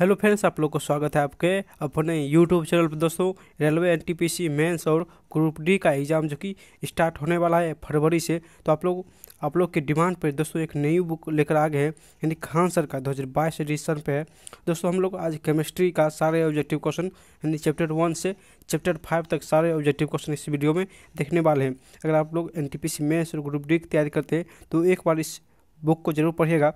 hello friends आप लोग को स्वागत है आपके अपने यूट्यूब चैनल पर दोस्तों रेलवे एनटीपीसी मेंस और ग्रुप डी का एग्ज़ाम जो कि स्टार्ट होने वाला है फरवरी से तो आप लोग आप लोग के डिमांड पर दोस्तों एक नई बुक लेकर आ गए हैं यानी खान सर का 2022 एडिशन पर है दोस्तों हम लोग आज केमिस्ट्री का सारे ऑब्जेक्टिव क्वेश्चन यानी चैप्टर वन से चैप्टर फाइव तक सारे ऑब्जेक्टिव क्वेश्चन इस वीडियो में देखने वाले हैं अगर आप लोग एन टी पी और ग्रुप डी की तैयारी करते हैं तो एक बार इस बुक को जरूर पढ़िएगा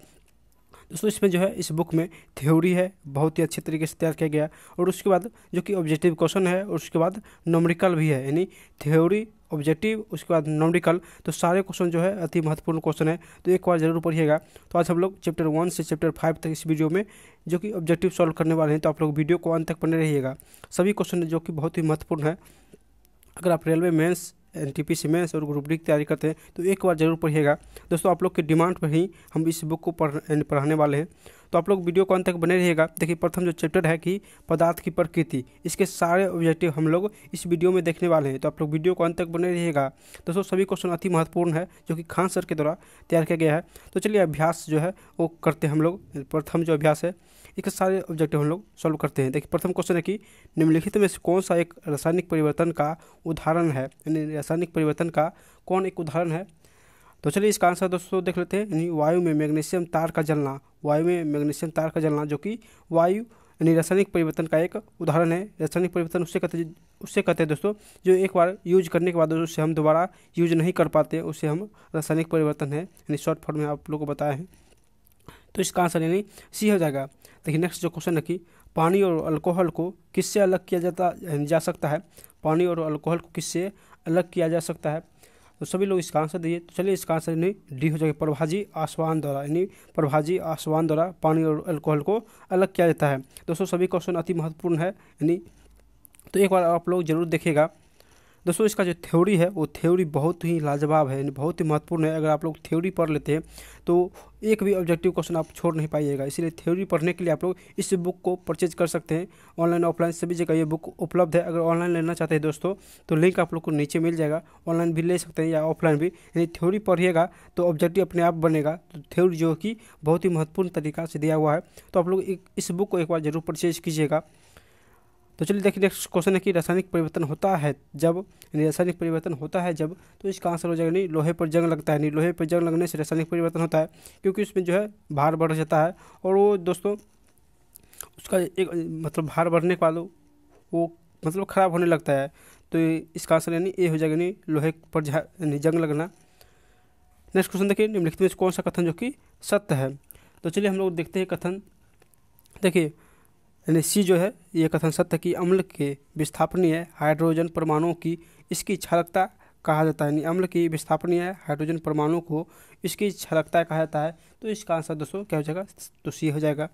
दोस्तों इसमें जो है इस बुक में थ्योरी है बहुत ही अच्छे तरीके से तैयार किया गया और उसके बाद जो कि ऑब्जेक्टिव क्वेश्चन है और उसके बाद नोमरिकल भी है यानी थ्योरी ऑब्जेक्टिव उसके बाद नोमरिकल तो सारे क्वेश्चन जो है अति महत्वपूर्ण क्वेश्चन है तो एक बार जरूर पढ़िएगा तो आज हम लोग चैप्टर वन से चैप्टर फाइव तक इस वीडियो में जो कि ऑब्जेक्टिव सॉल्व करने वाले हैं तो आप लोग वीडियो को अंत तक बने रहिएगा सभी क्वेश्चन जो कि बहुत ही महत्वपूर्ण है अगर आप railway mains N T P C maths और ग्रुप डी की तैयारी करते हैं तो एक बार जरूर पढ़िएगा दोस्तों आप लोग के डिमांड पर ही हम इस बुक को पढ़ पढ़ाने वाले हैं तो आप लोग वीडियो को अंत तक बने रहिएगा देखिए प्रथम जो चैप्टर है कि पदार्थ की प्रकृति इसके सारे ऑब्जेक्टिव हम लोग इस वीडियो में देखने वाले हैं तो आप लोग वीडियो को अंत तक बने रहिएगा दोस्तों सभी क्वेश्चन अति महत्वपूर्ण है जो कि खान सर के द्वारा तैयार किया गया है तो चलिए अभ्यास जो है वो करते हैं हम लोग प्रथम जो अभ्यास है इसके सारे ऑब्जेक्टिव हम लोग सॉल्व करते हैं देखिए प्रथम क्वेश्चन है कि निम्नलिखित में से कौन सा एक रासायनिक परिवर्तन का उदाहरण है यानी रासायनिक परिवर्तन का कौन एक उदाहरण है तो चलिए इसका आंसर दोस्तों देख लेते हैं यानी वायु में मैग्नीशियम तार का जलना वायु में मैग्नीशियम तार का जलना जो कि वायु यानी रासायनिक परिवर्तन का एक उदाहरण है रासायनिक परिवर्तन उससे कहते उससे कहते हैं दोस्तों जो एक बार यूज करने के बाद उसे हम दोबारा यूज नहीं कर पाते उसे हम रासायनिक परिवर्तन है यानी शॉर्ट फॉर्म में आप लोग को बताया है तो इसका आंसर यानी सी हो जाएगा देखिए तो नेक्स्ट जो क्वेश्चन है कि पानी और अल्कोहल को किससे अलग किया जाता जा सकता है पानी और अल्कोहल को किससे अलग किया जा सकता है तो सभी लोग इसका आंसर दिए तो चलिए इसका आंसर यानी डी हो जाएगा प्रभाजी आसवान द्वारा यानी प्रभाजी आसवान द्वारा पानी और अल्कोहल को अलग किया जाता है दोस्तों सभी क्वेश्चन अति महत्वपूर्ण है यानी तो एक बार आप लोग जरूर देखेगा दोस्तों इसका जो थ्योरी है वो थ्योरी बहुत ही लाजवाब है बहुत ही महत्वपूर्ण है अगर आप लोग थ्योरी पढ़ लेते हैं तो एक भी ऑब्जेक्टिव क्वेश्चन आप छोड़ नहीं पाइएगा इसलिए थ्योरी पढ़ने के लिए आप लोग इस बुक को परचेज कर सकते हैं ऑनलाइन ऑफलाइन सभी जगह ये बुक उपलब्ध है अगर ऑनलाइन लेना चाहते हैं दोस्तों तो लिंक आप लोग को नीचे मिल जाएगा ऑनलाइन भी ले सकते हैं या ऑफलाइन भी यानी थ्योरी पढ़िएगा तो ऑब्जेक्टिव अपने आप बनेगा तो थ्योरी जो कि बहुत ही महत्वपूर्ण तरीका से दिया हुआ है तो आप लोग इस बुक को एक बार जरूर परचेज कीजिएगा तो चलिए देखिए नेक्स्ट क्वेश्चन है कि रासायनिक परिवर्तन होता है जब रासायनिक परिवर्तन होता है जब तो इसका आंसर हो जाएगा नहीं लोहे पर जंग लगता है नहीं लोहे पर जंग लगने से रासायनिक परिवर्तन होता है क्योंकि उसमें जो है भार बढ़ जाता है और वो दोस्तों उसका एक मतलब भार बढ़ने के बाद वो मतलब ख़राब होने लगता है तो इसका आंसर यानी ए हो जाएगा नहीं लोहे पर जंग लगना नेक्स्ट क्वेश्चन देखिए निम्नलिखित में कौन सा कथन जो कि सत्य है तो चलिए हम लोग देखते हैं कथन देखिए यानी सी जो है ये कथन सत्य की अम्ल के विस्थापनीय हाइड्रोजन परमाणुओं की इसकी छलकता कहा जाता है यानी अम्ल की विस्थापनीय हाइड्रोजन परमाणु को इसकी छलकता कहा जाता है तो इसका आंसर दोस्तों क्या हो जाएगा तो सी हो जाएगा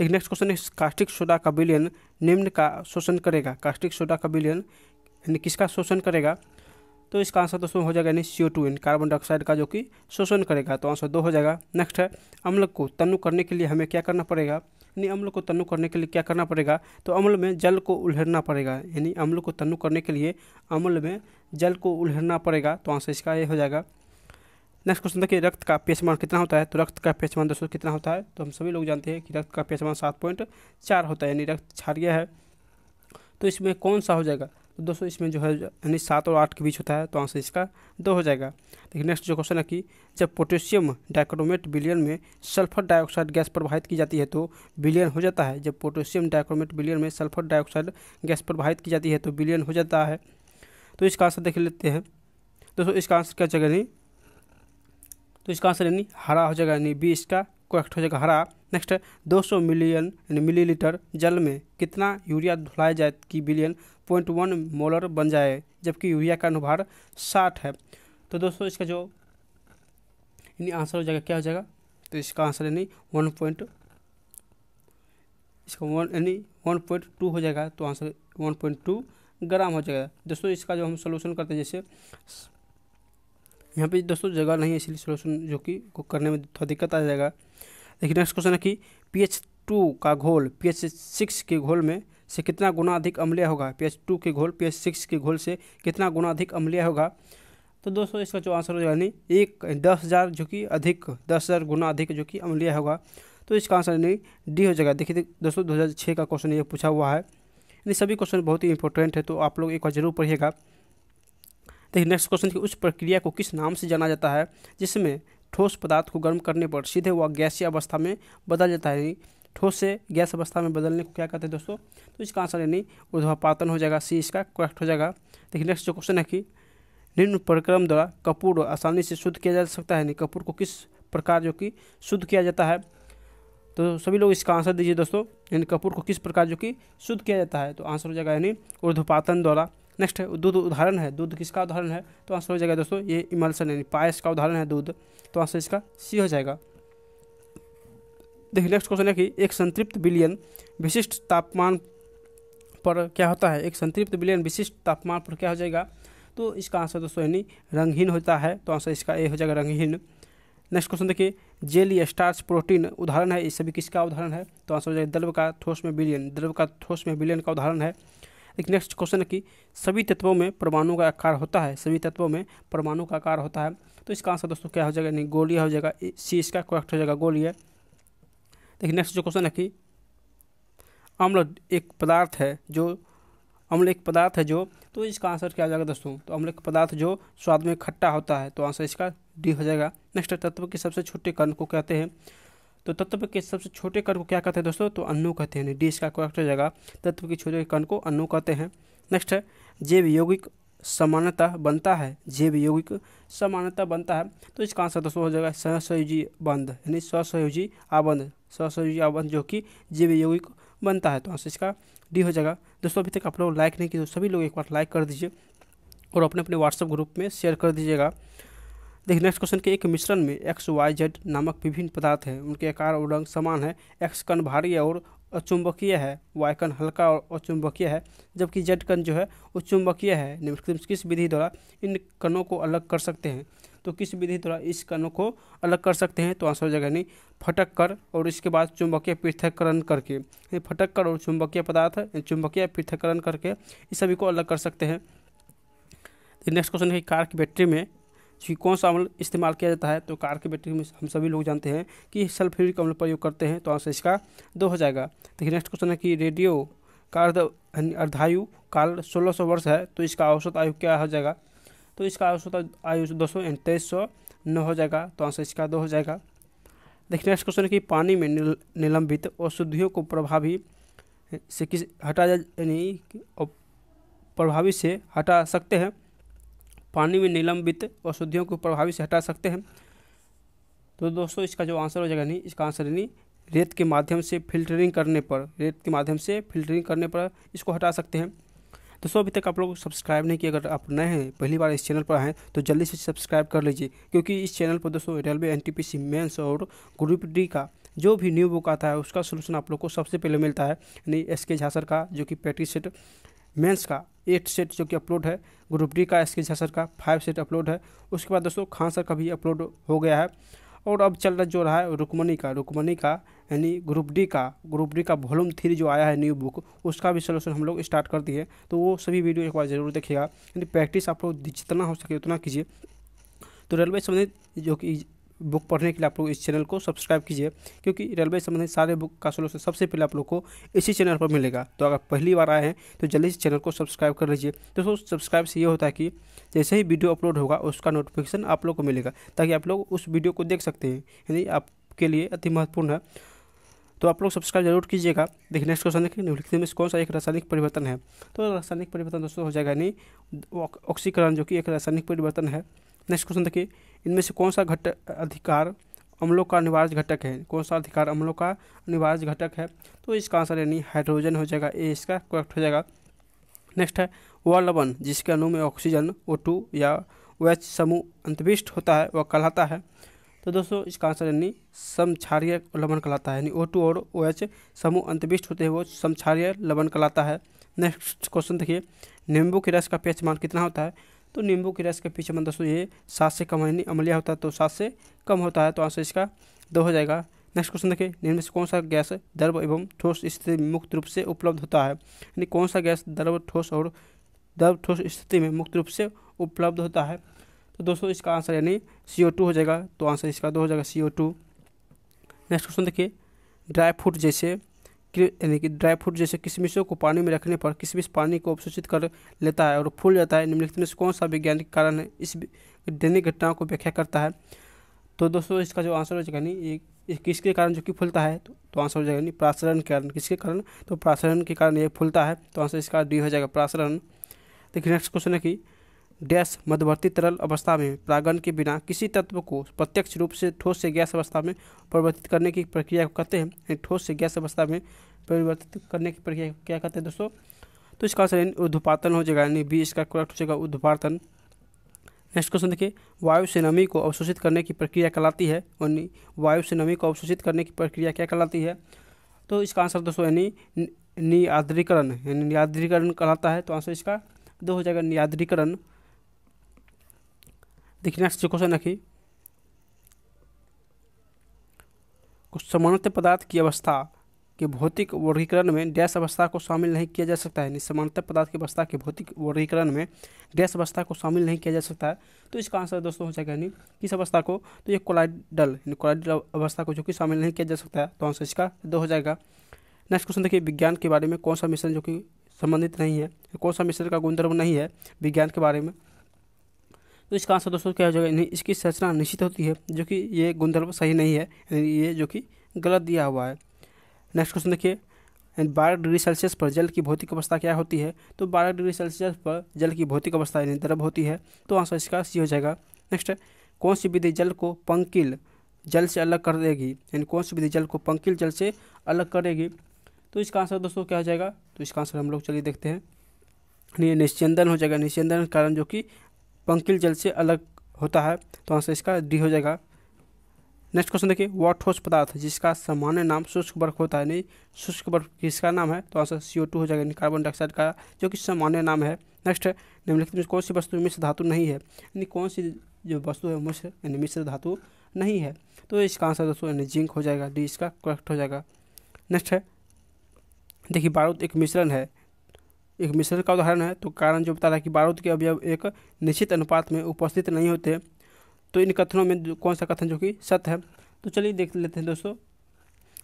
लेकिन नेक्स्ट क्वेश्चन है कास्टिक सोडा का विलियन निम्न का शोषण करेगा कास्टिक सोडा का विलियन यानी किसका शोषण करेगा तो इसका आंसर दोस्तों हो जाएगा यानी सी टू कार्बन डाइऑक्साइड का जो कि शोषण करेगा तो आंसर दो हो जाएगा नेक्स्ट है अम्ल को तनु करने के लिए हमें क्या करना पड़ेगा यानी अम्ल को तनु करने के लिए क्या करना पड़ेगा तो अम्ल में जल को उल्हेरना पड़ेगा यानी अम्ल को तनु करने के लिए अम्ल में जल को उल्हेरना पड़ेगा तो आंसर इसका ये हो जाएगा नेक्स्ट क्वेश्चन देखिए रक्त का पेशमान कितना होता है तो रक्त का पेशमान दोस्तों कितना होता है तो हम सभी लोग जानते हैं कि रक्त का पेशमान सात पॉइंट चार होता है यानी रक्त क्षारिय है तो इसमें कौन सा हो जाएगा तो दोस्तों इसमें जो है यानी सात और आठ के बीच होता है तो आंसर इसका दो हो जाएगा देखिए नेक्स्ट जो क्वेश्चन है कि जब पोटेशियम डाइक्रोमेट बिलियन में सल्फर डाइऑक्साइड गैस प्रभावित की जाती है तो बिलियन हो जाता है जब पोटेशियम डाइक्रोमेट बिलियन में सल्फर डाइऑक्साइड गैस प्रभावित की जाती है तो बिलियन हो जाता है तो इसका आंसर देख लेते हैं दोस्तों इसका आंसर क्या जगह नहीं तो इसका आंसर यानी हरा हो जाएगा यानी बी इसका करेक्ट हो जाएगा हरा नेक्स्ट 200 मिलियन यानी मिलीलीटर जल में कितना यूरिया धुलाया जाए कि बिलियन पॉइंट वन मोलर बन जाए जबकि यूरिया का अनुभार साठ है तो दोस्तों इसका जो यानी आंसर हो जाएगा क्या हो जाएगा तो इसका आंसर यानी वन पॉइंट इसका वन यानी वन पॉइंट टू हो जाएगा तो answer one point two gram हो जाएगा दोस्तों इसका जो हम सोल्यूशन करते हैं जैसे यहाँ पर दोस्तों जगह नहीं है इसलिए सोल्यूशन जो कि करने में थोड़ा दिक्कत आ जाएगा देखिए नेक्स्ट क्वेश्चन है कि पी एच टू का घोल पी एच सिक्स के घोल में से कितना गुना अधिक अम्लीय होगा पी एच टू के घोल पी एच सिक्स के घोल से कितना गुना अधिक अम्लीय होगा तो दोस्तों इसका जो आंसर हो जाएगा यानी एक दस हज़ार जो कि अधिक दस हज़ार गुना अधिक जो कि अम्लीय होगा तो इसका आंसर यानी डी हो जाएगा देखिए दोस्तों दो हज़ार छः का क्वेश्चन ये पूछा हुआ है यानी सभी क्वेश्चन बहुत ही इंपॉर्टेंट है तो आप लोग एक बार जरूर पढ़िएगा देखिए नेक्स्ट क्वेश्चन की उस प्रक्रिया को किस नाम से जाना जाता है जिसमें ठोस पदार्थ को गर्म करने पर सीधे वह गैसीय अवस्था में बदल जाता है ठोस से गैस अवस्था में बदलने को क्या कहते हैं दोस्तों तो इसका आंसर यानी उद्भापातन हो जाएगा सी इसका करेक्ट हो जाएगा देखिए नेक्स्ट जो क्वेश्चन है कि निम्न प्रक्रम द्वारा कपूर आसानी से शुद्ध किया जा सकता है यानी कपूर को किस प्रकार जो कि शुद्ध किया जाता है तो सभी लोग इसका आंसर दीजिए दोस्तों यानी कपूर को किस प्रकार जो कि शुद्ध किया जाता है तो आंसर हो जाएगा यानी उर्ध्वपातन द्वारा नेक्स्ट है दूध उदाहरण है दूध किसका उदाहरण है तो आंसर हो जाएगा दोस्तों ये इमल्सन यानी पायस का उदाहरण है दूध तो आंसर इसका सी हो जाएगा देखिए नेक्स्ट क्वेश्चन है कि एक संतृप्त बिलियन विशिष्ट तापमान पर क्या होता है एक संतृप्त बिलियन विशिष्ट तापमान पर क्या हो जाएगा तो इसका आंसर दोस्तों यानी रंगहीन होता है तो आंसर इसका ए हो जाएगा रंगहीन नेक्स्ट क्वेश्चन देखिए जेली स्टार्च प्रोटीन उदाहरण है ये सभी किसका उदाहरण है तो आंसर हो जाएगा द्रव का ठोस में बिलियन द्रव का ठोस में बिलियन का उदाहरण है एक नेक्स्ट क्वेश्चन है कि सभी तत्वों में परमाणु का आकार होता है सभी तत्वों में परमाणु का आकार होता है तो इसका आंसर दोस्तों क्या हो जाएगा नहीं गोलिया हो जाएगा सी इसका करेक्ट हो जाएगा गोलिया देखिए नेक्स्ट जो क्वेश्चन है कि अम्ल एक पदार्थ है जो अम्ल एक पदार्थ है जो तो इसका आंसर क्या हो जाएगा दोस्तों तो अम्ल एक पदार्थ जो स्वाद में खट्टा होता है तो आंसर इसका डी हो जाएगा नेक्स्ट तत्व के सबसे छोटे कण को कहते हैं तो तत्व के सबसे छोटे कण को क्या कहते हैं दोस्तों तो अन्नू कहते हैं डी इसका करेक्ट अच्छा हो जाएगा तत्व के छोटे कण को अन्नू कहते हैं नेक्स्ट है जैव यौगिक समानता बनता है जैव यौगिक समानता बनता है तो इसका आंसर दोस्तों हो जाएगा सहसयोजी बंध यानी स्वसयोजी आबंध स्वसयोजी आबंध जो कि जैव यौगिक बनता है तो आंसर इसका डी हो जाएगा दोस्तों अभी तक आप लोग लाइक नहीं किए तो सभी लोग एक बार लाइक कर दीजिए और अपने अपने व्हाट्सएप ग्रुप में शेयर कर दीजिएगा देखिए नेक्स्ट क्वेश्चन के एक मिश्रण में एक्स वाई जेड नामक विभिन्न पदार्थ हैं उनके आकार और रंग समान है एक्स कण भारी है और अचुंबकीय है वाई कण हल्का और अचुंबकीय है जबकि जेड कण जो है वो चुंबकीय है निम्नलिखित किस विधि द्वारा इन कणों को अलग कर सकते हैं तो किस विधि द्वारा इस कणों को अलग कर सकते हैं तो आंसर हो जाएगा नहीं फटक कर और इसके बाद चुंबकीय पृथककरण करके फटक कर और चुंबकीय पदार्थ चुंबकीय पृथककरण करके इस सभी को अलग कर सकते हैं नेक्स्ट तो क्वेश्चन है कार की बैटरी में कि कौन सा अम्ल इस्तेमाल किया जाता है तो कार की बैटरी में हम सभी लोग जानते हैं कि सल्फ्यूरिक अम्ल प्रयोग करते हैं तो आंसर इसका दो हो जाएगा देखिए नेक्स्ट क्वेश्चन है कि रेडियो का अर्धायु काल सोलह सौ वर्ष है तो इसका औसत आयु क्या हो जाएगा तो इसका औसत आयु दो सौ तेईस सौ नौ हो जाएगा तो आंसर इसका दो हो जाएगा देखिए नेक्स्ट क्वेश्चन है कि पानी में निलंबित औषधियों को प्रभावी से किस हटा यानी प्रभावी से हटा सकते हैं पानी में निलंबित औषधियों को प्रभावी से हटा सकते हैं तो दोस्तों इसका जो आंसर हो जाएगा नहीं इसका आंसर नहीं रेत के माध्यम से फिल्टरिंग करने पर रेत के माध्यम से फिल्टरिंग करने पर इसको हटा सकते हैं दोस्तों अभी तक आप लोग सब्सक्राइब नहीं किया अगर आप नए हैं पहली बार इस चैनल पर आएँ तो जल्दी से सब्सक्राइब कर लीजिए क्योंकि इस चैनल पर दोस्तों रेलवे एन टी मेंस और ग्रुप डी का जो भी न्यू बुक आता है उसका सोल्यूशन आप लोग को सबसे पहले मिलता है यानी एस के झासर का जो कि प्रैक्टिस सेट मेंस का एट सेट जो कि अपलोड है ग्रुप डी का एस के झा सर का फाइव सेट अपलोड है उसके बाद दोस्तों खान सर का भी अपलोड हो गया है और अब चल रहा जो रहा है रुकमणी का रुकमणी का यानी ग्रुप डी का ग्रुप डी का वॉल्यूम थ्री जो आया है न्यू बुक उसका भी सलूशन हम लोग स्टार्ट कर दिए तो वो सभी वीडियो एक बार जरूर देखिएगा यानी प्रैक्टिस आप लोग जितना हो सके उतना कीजिए तो रेलवे संबंधित जो कि बुक पढ़ने के लिए आप लोग इस चैनल को सब्सक्राइब कीजिए क्योंकि रेलवे संबंधित सारे बुक का सोल्यूशन सबसे पहले आप लोग को इसी चैनल पर मिलेगा तो अगर पहली बार आए हैं तो जल्दी से चैनल को सब्सक्राइब कर लीजिए तो दोस्तों सब्सक्राइब से ये होता है कि जैसे ही वीडियो अपलोड होगा उसका नोटिफिकेशन आप लोग को मिलेगा ताकि आप लोग उस वीडियो को देख सकते हैं यानी आपके लिए अति महत्वपूर्ण है तो आप लोग सब्सक्राइब जरूर कीजिएगा देखिए नेक्स्ट क्वेश्चन देखिए निम्नलिखित में कौन सा एक रासायनिक परिवर्तन है तो रासायनिक परिवर्तन दोस्तों हो जाएगा यानी ऑक्सीकरण जो कि एक रासायनिक परिवर्तन है नेक्स्ट क्वेश्चन देखिए इनमें से कौन सा घट अधिकार अम्लों का अनिवार्य घटक है कौन सा अधिकार अम्लों का अनिवार्य घटक है तो इसका आंसर यानी हाइड्रोजन हो जाएगा ए इसका करेक्ट हो जाएगा नेक्स्ट है व लवन जिसके अणु में ऑक्सीजन ओ टू या ओ एच समूह अंतविष्ट होता है वह कहलाता है तो दोस्तों इसका आंसर यानी समक्षारीय लवन कहलाता है यानी ओ टू और ओ एच समूह अंतविष्ट होते हैं वो समक्षारीय लवन कहलाता है नेक्स्ट क्वेश्चन देखिए नींबू के रस का पेचमान मान कितना होता है तो नींबू के रस के पीछे मतलब दोस्तों ये सात से कम यानी अमलिया होता है तो सात से कम होता है तो आंसर इसका दो हो जाएगा नेक्स्ट क्वेश्चन देखिए निम्न से कौन सा गैस द्रव एवं ठोस स्थिति में मुक्त रूप से उपलब्ध होता है यानी कौन सा गैस द्रव ठोस और द्रव ठोस स्थिति में मुक्त रूप से उपलब्ध होता है तो दोस्तों इसका आंसर यानी सी हो जाएगा तो आंसर इसका दो हो जाएगा सी नेक्स्ट क्वेश्चन देखिए ड्राई फ्रूट जैसे यानी कि ड्राई फ्रूट जैसे किशमिशों को पानी में रखने पर किशमिश पानी को अवशोषित कर लेता है और फूल जाता है निम्नलिखित में से कौन सा वैज्ञानिक कारण है इस दैनिक घटनाओं को व्याख्या करता है तो दोस्तों इसका जो आंसर हो जाएगा नहीं ये किसके कारण जो कि फूलता है तो, तो आंसर हो जाएगा नहीं प्रासरण के कारण किसके कारण तो प्रासरण के कारण ये फूलता है तो आंसर इसका डी हो जाएगा प्रासरण देखिए नेक्स्ट क्वेश्चन है कि डैश मध्यवर्ती तरल अवस्था में प्रागण के बिना किसी तत्व को प्रत्यक्ष रूप से ठोस से गैस अवस्था में परिवर्तित करने की प्रक्रिया को कहते हैं ठोस से गैस अवस्था में परिवर्तित करने की प्रक्रिया क्या कहते हैं दोस्तों तो इसका आंसर उद्धपातन हो जाएगा यानी बी इसका करेक्ट हो जाएगा उद्धपातन नेक्स्ट क्वेश्चन देखिए वायु से नमी को अवशोषित करने की प्रक्रिया कहलाती है यानी वायु से नमी को अवशोषित करने की प्रक्रिया क्या कहलाती है तो इसका आंसर दोस्तों यानी नियाद्रीकरण यानी नियाद्रीकरण कहलाता है तो आंसर इसका दो हो जाएगा नियाद्रीकरण देखिए नेक्स्ट क्वेश्चन देखिए कुछ पदार्थ की अवस्था के भौतिक वर्गीकरण में डैश अवस्था को शामिल नहीं किया जा सकता है निसमानता पदार्थ की अवस्था के भौतिक वर्गीकरण में डैश अवस्था को शामिल नहीं किया जा सकता है तो इसका आंसर दोस्तों हो जाएगा यानी किस अवस्था को तो ये कोलाइडल कोलाइडल अवस्था को जो कि शामिल नहीं किया जा सकता है तो आंसर इसका दो हो जाएगा नेक्स्ट क्वेश्चन देखिए विज्ञान के बारे में कौन सा मिश्रण जो कि संबंधित नहीं है कौन सा मिश्रण का गुणधर्म नहीं है विज्ञान के बारे में तो इसका आंसर दोस्तों क्या हो जाएगा नहीं इसकी संरचना निश्चित होती है जो कि ये गुंधर्व सही नहीं है ये जो कि गलत दिया हुआ है नेक्स्ट क्वेश्चन देखिए बारह डिग्री सेल्सियस पर जल की भौतिक अवस्था क्या होती है तो बारह डिग्री सेल्सियस पर जल की भौतिक अवस्था यानी द्रव होती है तो आंसर इसका सी हो जाएगा नेक्स्ट कौन सी विधि जल को पंकिल जल से अलग कर देगी यानी कौन सी विधि जल को पंकिल जल से अलग करेगी तो इसका आंसर दोस्तों क्या हो जाएगा तो इसका आंसर हम लोग चलिए देखते हैं निश्चंदन हो जाएगा निश्चंदन कारण जो कि पंकिल जल से अलग होता है तो आंसर इसका डी हो जाएगा नेक्स्ट क्वेश्चन देखिए वह ठोस पदार्थ जिसका सामान्य नाम शुष्क बर्फ होता है नहीं शुष्क बर्फ किसका नाम है तो आंसर सी हो जाएगा कार्बन डाइऑक्साइड का जो कि सामान्य नाम है नेक्स्ट है निम्नलिखित में कौन सी वस्तु मिश्र धातु नहीं है यानी कौन सी जो वस्तु है मिश्र यानी मिश्र धातु नहीं है तो इसका आंसर दोस्तों यानी जिंक हो जाएगा डी इसका करेक्ट हो जाएगा नेक्स्ट है देखिए बारूद एक मिश्रण है एक मिश्रण का उदाहरण है तो कारण जो बता रहा है कि बारूद के अवयव एक निश्चित अनुपात में उपस्थित नहीं होते तो इन कथनों में कौन सा कथन जो कि सत्य है तो चलिए देख लेते हैं दोस्तों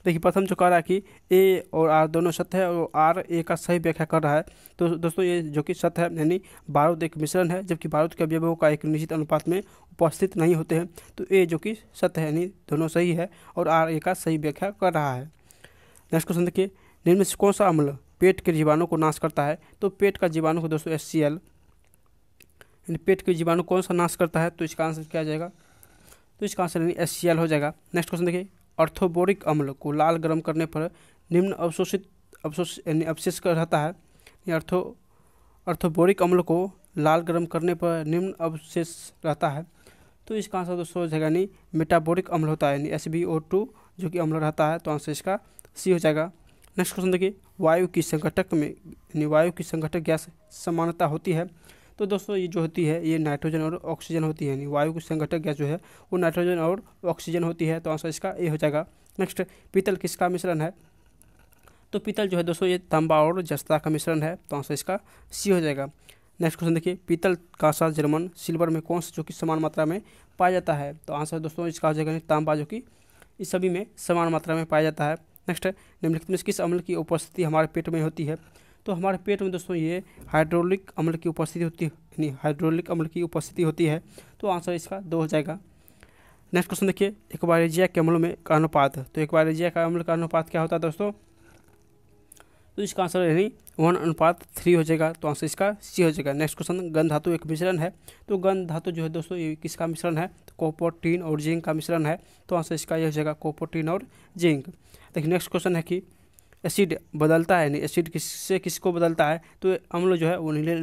देखिए प्रथम जो कह रहा है कि ए और आर दोनों सत्य है और आर ए का सही व्याख्या कर रहा है तो दोस्तों ये जो कि सत्य है यानी बारूद एक मिश्रण है जबकि बारूद के अवयवों का एक निश्चित अनुपात में उपस्थित नहीं होते हैं तो ए जो कि सत्य है यानी दोनों सही है और आर ए का सही व्याख्या कर रहा है नेक्स्ट क्वेश्चन देखिए निम्न से कौन सा अम्ल पेट के जीवाणु को नाश करता है तो पेट का जीवाणु को दोस्तों एस सी एल पेट के जीवाणु कौन सा नाश करता है तो इसका आंसर क्या आ जाएगा तो इसका आंसर यानी एस सी एल हो जाएगा नेक्स्ट क्वेश्चन देखिए अर्थोबोरिक अम्ल को लाल गर्म करने पर निम्न अवशोषित अवशोष यानी अवशेष रहता है अर्थो अर्थोबोरिक अम्ल को लाल गर्म करने पर निम्न अवशेष रहता है तो इसका आंसर दोस्तों हो जाएगा यानी मेटाबोरिक अम्ल होता है यानी एस बी ओ टू जो कि अम्ल रहता है तो आंसर इसका सी हो जाएगा नेक्स्ट क्वेश्चन देखिए वायु की संगठक में यानी वायु की संगठक गैस समानता होती है तो दोस्तों ये जो होती है ये नाइट्रोजन और ऑक्सीजन होती है यानी वायु की संगठक गैस जो है वो नाइट्रोजन और ऑक्सीजन होती है तो आंसर इसका ये हो जाएगा नेक्स्ट पीतल किसका मिश्रण है तो पीतल जो है दोस्तों ये तांबा और जस्ता का मिश्रण है तो आंसर इसका सी हो जाएगा नेक्स्ट क्वेश्चन देखिए पीतल कांसा जर्मन सिल्वर में कौन सा जो कि समान मात्रा में पाया जाता है तो आंसर दोस्तों इसका हो जाएगा तांबा जो कि इस सभी में समान मात्रा में पाया जाता है नेक्स्ट है निम्नलिखित में किस अम्ल की उपस्थिति हमारे पेट में होती है तो हमारे पेट में दोस्तों ये हाइड्रोलिक अम्ल की उपस्थिति होती है हाइड्रोलिक अम्ल की उपस्थिति होती है तो आंसर इसका दो हो जाएगा नेक्स्ट क्वेश्चन देखिए एक एक्वायरेजिया के अम्ल में का अनुपात तो एक्वायरेजिया का अम्ल का अनुपात क्या होता है दोस्तों तो इसका आंसर यानी वन अनुपात थ्री हो जाएगा तो आंसर इसका सी हो जाएगा नेक्स्ट क्वेश्चन गंध धातु एक मिश्रण है तो गंध धातु जो है दोस्तों ये किसका मिश्रण है तो कोपोटीन और जिंक का मिश्रण है तो आंसर इसका यह हो जाएगा कोपोटीन और जिंक देखिए नेक्स्ट क्वेश्चन है कि एसिड बदलता है एसिड किससे किसको बदलता है तो अम्ल जो है वो नीले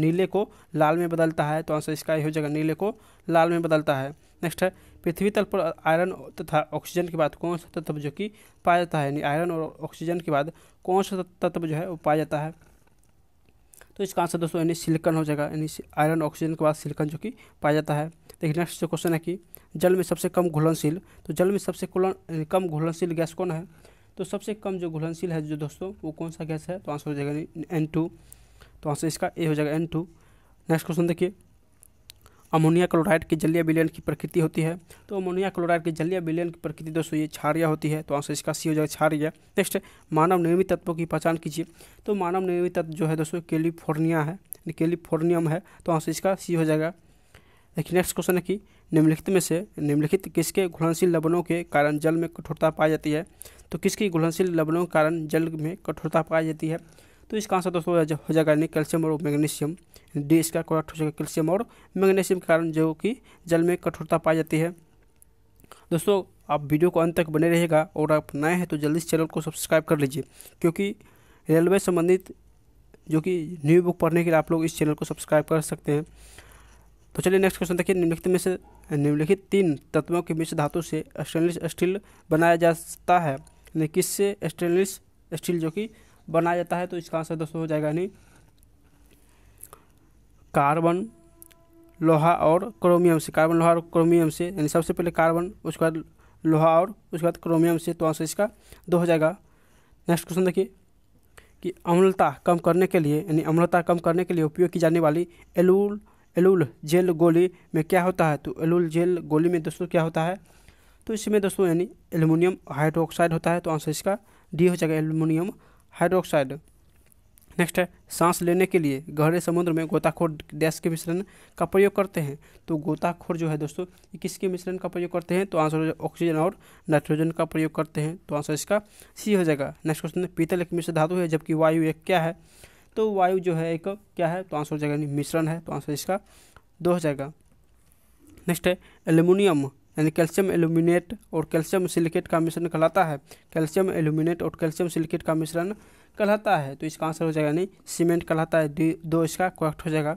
नीले को लाल में बदलता है तो आंसर इसका हो जाएगा नीले को लाल में बदलता है नेक्स्ट है पृथ्वी तल पर आयरन तथा ऑक्सीजन के बाद कौन सा तत्व जो कि पाया जाता है यानी आयरन और ऑक्सीजन के बाद कौन सा तत्व जो है वो पाया जाता है तो इसका आंसर दोस्तों यानी सिलिकन हो जाएगा यानी आयरन ऑक्सीजन के बाद सिलिकन जो कि पाया जाता है देखिए नेक्स्ट जो क्वेश्चन है कि जल में सबसे कम घुलनशील तो जल में सबसे कम घुलनशील गैस कौन है तो सबसे कम जो घुलनशील है जो दोस्तों वो कौन सा गैस है तो आंसर हो जाएगा एन टू तो आंसर इसका ए हो जाएगा एन टू नेक्स्ट क्वेश्चन देखिए अमोनिया क्लोराइड की जलीय विलयन की प्रकृति होती है तो अमोनिया क्लोराइड की जलीय विलयन की प्रकृति दोस्तों ये क्षारिया होती है तो आंसर इसका सी हो जाएगा क्षारिया नेक्स्ट मानव निर्मित तत्वों की पहचान कीजिए तो मानव निर्मित तत्व जो है दोस्तों कैलिफोर्निया है कैलिफोर्नियम है तो आंसर इसका सी हो जाएगा देखिए नेक्स्ट क्वेश्चन है कि निम्नलिखित में से निम्नलिखित किसके घुलनशील लवणों के कारण जल में कठोरता पाई जाती है तो किसकी घुलनशील लवणों के कारण जल में कठोरता पाई जाती है तो इसका आंसर दोस्तों हो जाएगा यानी कैल्शियम और मैग्नीशियम डी इसका करेक्ट हो जाएगा कैल्शियम और मैग्नीशियम के कारण जो कि जल में कठोरता पाई जाती है दोस्तों आप वीडियो को अंत तक बने रहेगा और आप नए हैं तो जल्दी चैनल को सब्सक्राइब कर लीजिए क्योंकि रेलवे संबंधित जो कि न्यू बुक पढ़ने के लिए आप लोग इस चैनल को सब्सक्राइब कर सकते हैं तो चलिए नेक्स्ट क्वेश्चन देखिए निम्नलिखित में से निम्नलिखित तीन तत्वों के मिश्र धातु से स्टेनलेस स्टील बनाया जाता है यानी किससे स्टेनलेस स्टील जो कि बनाया जाता है तो इसका आंसर दोस्तों हो जाएगा यानी कार्बन लोहा और क्रोमियम से कार्बन लोहा और क्रोमियम से यानी सबसे पहले कार्बन उसके बाद लोहा और उसके बाद क्रोमियम से तो आंसर इसका दो हो जाएगा नेक्स्ट क्वेश्चन देखिए कि अम्लता कम करने के लिए यानी अम्लता कम करने के लिए उपयोग की जाने वाली एलूल एलुल जेल गोली में क्या होता है तो एलुल जेल गोली में दोस्तों क्या होता है तो इसमें दोस्तों यानी एलुमिनियम हाइड्रोक्साइड होता है तो आंसर इसका डी हो जाएगा एलुमिनियम हाइड्रोक्साइड नेक्स्ट है सांस लेने के लिए गहरे समुद्र में गोताखोर गैस के मिश्रण का प्रयोग करते हैं तो गोताखोर जो है दोस्तों ये किसके मिश्रण का प्रयोग करते हैं तो आंसर ऑक्सीजन और नाइट्रोजन का प्रयोग करते हैं तो आंसर इसका सी हो जाएगा नेक्स्ट क्वेश्चन पीतल एक मिश्र धातु है जबकि वायु एक क्या है तो वायु जो है एक क्या है तो आंसर हो जाएगा मिश्रण है तो आंसर इसका दो हो जाएगा नेक्स्ट है एल्यूमिनियम यानी कैल्शियम एल्यूमिनेट और कैल्शियम सिलिकेट का मिश्रण कहलाता है कैल्शियम एल्यूमिनेट और कैल्शियम सिलिकेट का मिश्रण कहलाता है तो इसका आंसर हो जाएगा नहीं सीमेंट कहलाता है दो इसका करेक्ट हो जाएगा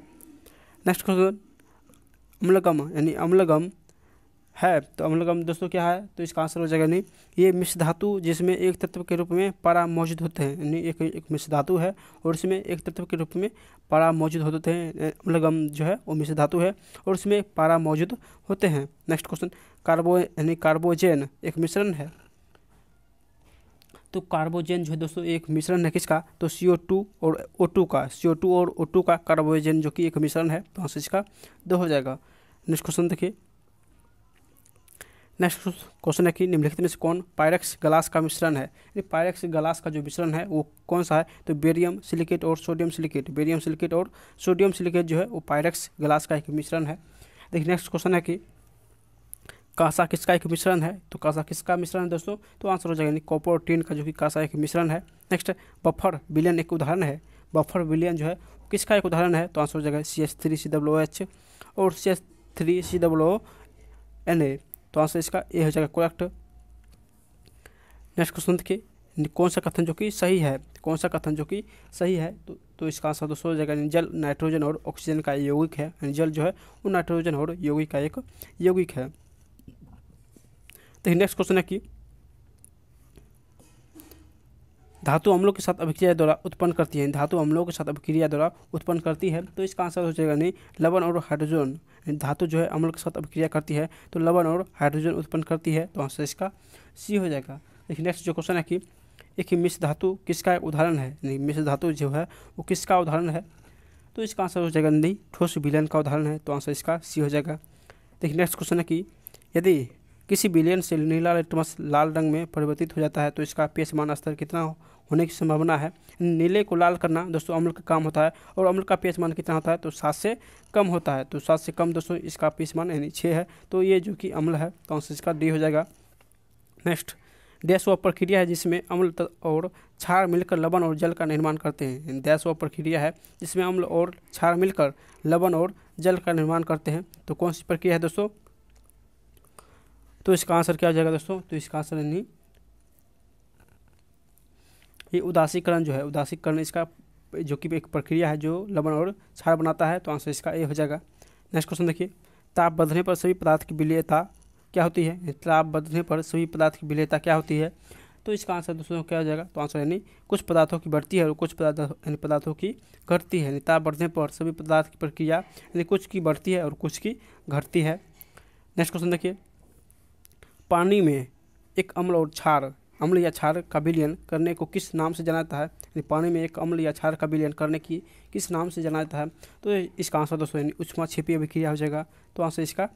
नेक्स्ट क्वेश्चन अम्लगम यानी अम्लगम है तो हम लोग दोस्तों क्या है तो इसका आंसर हो जाएगा नहीं ये मिश्र धातु जिसमें एक तत्व के रूप में पारा मौजूद होते हैं यानी एक एक मिश्र धातु है और इसमें एक तत्व के रूप में पारा मौजूद होते हैं अम्लगम जो है वो मिश्र धातु है और इसमें पारा मौजूद होते हैं नेक्स्ट क्वेश्चन कार्बो यानी कार्बोजेन एक मिश्रण है तो कार्बोजेन जो है दोस्तों एक मिश्रण है किसका तो सी ओ टू और ओ टू का सी ओ टू और ओ टू का कार्बोजेन जो कि एक मिश्रण है तो आंसर इसका दो हो जाएगा नेक्स्ट क्वेश्चन देखिए नेक्स्ट क्वेश्चन है कि निम्नलिखित में से कौन पायरक्स ग्लास का मिश्रण है यानी पायरक्स ग्लास का जो मिश्रण है वो कौन सा है तो बेरियम सिलिकेट और सोडियम सिलिकेट बेरियम सिलिकेट और सोडियम सिलिकेट जो है वो पायरेक्स ग्लास का एक मिश्रण है देखिए नेक्स्ट क्वेश्चन है कि कासा किसका एक मिश्रण है तो कासा किसका मिश्रण है दोस्तों तो आंसर हो जाएगा यानी कॉपर टीन का जो कि कासा एक मिश्रण है नेक्स्ट बफर बिलियन एक उदाहरण है बफर बिलियन जो है किसका एक उदाहरण है तो आंसर हो जाएगा C S three C W H और C S three C W N A तो आंसर इसका ए हो जाएगा करेक्ट नेक्स्ट क्वेश्चन देखिए कौन सा कथन जो कि सही है कौन सा कथन जो कि सही है तो, तो इसका आंसर दोस्तों हो जाएगा जल नाइट्रोजन और ऑक्सीजन का यौगिक है जल जो है वो नाइट्रोजन और यौगिक का एक यौगिक है तो नेक्स्ट क्वेश्चन है कि धातु अम्लों के साथ अभिक्रिया द्वारा उत्पन्न करती है धातु अम्लों के साथ अभिक्रिया द्वारा उत्पन्न करती है तो इसका आंसर हो जाएगा नहीं लवन और हाइड्रोजन धातु जो है अम्ल के साथ अभिक्रिया करती है तो लवन और हाइड्रोजन उत्पन्न करती है तो आंसर इसका सी हो जाएगा देखिए नेक्स्ट जो क्वेश्चन है कि एक मिश्र धातु किसका उदाहरण है मिश्र धातु जो है वो किसका उदाहरण है तो इसका आंसर हो जाएगा नहीं ठोस विलन का उदाहरण है तो आंसर इसका सी हो जाएगा देखिए नेक्स्ट क्वेश्चन है कि यदि किसी बिलियन से नीला लिटमस लाल रंग में परिवर्तित हो जाता है तो इसका पेशमान स्तर कितना होने की संभावना है नीले को लाल करना दोस्तों अम्ल का काम होता है और अम्ल का पेशमान कितना होता है तो सात से कम होता है तो सात से कम दोस्तों इसका पेशमान यानी छः है तो ये जो कि अम्ल है तो आंसर इसका डी हो जाएगा नेक्स्ट डैश व प्रक्रिया है जिसमें अम्ल और छार मिलकर लवन और जल का निर्माण करते हैं डैश व प्रक्रिया है जिसमें अम्ल और छार मिलकर लवन और जल का निर्माण करते हैं तो कौन सी प्रक्रिया है दोस्तों तो इसका आंसर क्या हो जाएगा दोस्तों तो इसका आंसर यानी ये उदासीकरण जो है उदासीकरण इसका जो कि एक प्रक्रिया है जो लवण और छाड़ बनाता है तो आंसर इसका ए हो जाएगा नेक्स्ट क्वेश्चन देखिए ताप बदलने पर सभी पदार्थ की विलयता क्या होती है ताप बदलने पर सभी पदार्थ की विलयता क्या होती है तो इसका आंसर दोस्तों क्या हो जाएगा तो आंसर यानी कुछ पदार्थों की बढ़ती है और कुछ पदार्थ यानी पदार्थों की घटती है यानी ताप बढ़ने पर सभी पदार्थ की प्रक्रिया यानी कुछ की बढ़ती है और कुछ की घटती है नेक्स्ट क्वेश्चन देखिए पानी में एक अम्ल और क्षार अम्ल या क्षार का विलयन करने को किस नाम से जाना जाता है यानी पानी में एक अम्ल या क्षार का विलयन करने की किस नाम से जाना जाता है तो इसका आंसर दोस्तों यानी उष्मा क्षिपीय अभिक्रिया हो जाएगा तो आंसर इसका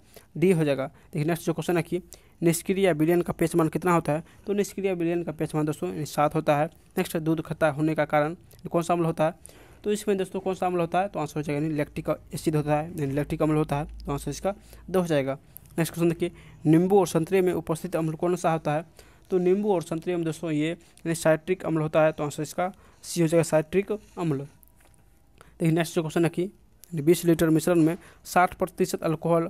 डी हो जाएगा देखिए नेक्स्ट जो क्वेश्चन है कि निष्क्रिय विलयन का पेचमान कितना होता है तो निष्क्रिय विलयन का पेचमान दोस्तों यानी सात होता है नेक्स्ट दूध खत्ता होने का कारण कौन सा अम्ल होता है तो इसमें दोस्तों कौन सा अम्ल होता है तो आंसर हो जाएगा यानी लैक्टिक एसिड होता है यानी लैक्टिक अम्ल होता है तो आंसर इसका दो हो जाएगा नेक्स्ट क्वेश्चन देखिए नींबू और संतरे में उपस्थित अम्ल कौन सा होता है तो नींबू और संतरे में दोस्तों ये साइट्रिक अम्ल होता है तो आंसर इसका सी हो जाएगा साइट्रिक अम्ल देखिए नेक्स्ट जो क्वेश्चन रखिए बीस लीटर मिश्रण में साठ प्रतिशत अल्कोहल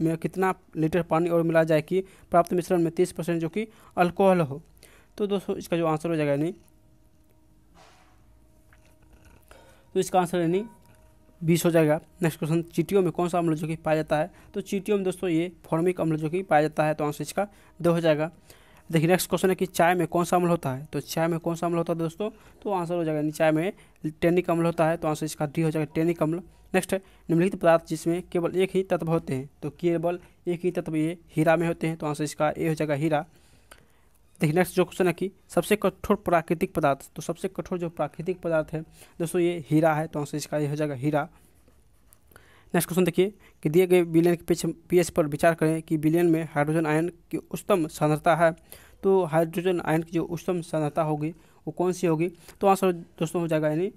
में कितना लीटर पानी और मिला जाए कि प्राप्त मिश्रण में तीस परसेंट जो कि अल्कोहल हो तो दोस्तों इसका जो आंसर हो जाएगा यानी तो इसका आंसर यानी बीस हो जाएगा नेक्स्ट क्वेश्चन चीटियों में कौन सा अम्ल जो कि पाया जाता है तो चीटियों में दोस्तों ये फॉर्मिक अम्ल जो कि पाया जाता है तो आंसर इसका दो हो जाएगा देखिए नेक्स्ट क्वेश्चन है कि चाय में कौन सा अम्ल होता है तो चाय में कौन सा अम्ल होता है दोस्तों तो आंसर हो जाएगा चाय में टेनिक अम्ल होता है तो आंसर इसका डी हो जाएगा टेनिक अम्ल नेक्स्ट निम्नलिखित पदार्थ जिसमें केवल एक ही तत्व होते हैं तो केवल एक ही तत्व ये हीरा में होते हैं तो आंसर इसका ए हो जाएगा हीरा देखिए नेक्स्ट जो क्वेश्चन है कि सबसे कठोर प्राकृतिक पदार्थ तो सबसे कठोर जो प्राकृतिक पदार्थ है दोस्तों ये हीरा है तो आंसर इसका हो जाएगा हीरा नेक्स्ट क्वेश्चन देखिए कि दिए गए बिलियन के पीएच पीएच पर विचार करें कि बिलियन में हाइड्रोजन आयन की उच्चतम सांद्रता है तो हाइड्रोजन आयन की जो उच्चतम सांद्रता होगी वो कौन सी होगी तो आंसर दोस्तों हो जाएगा यानी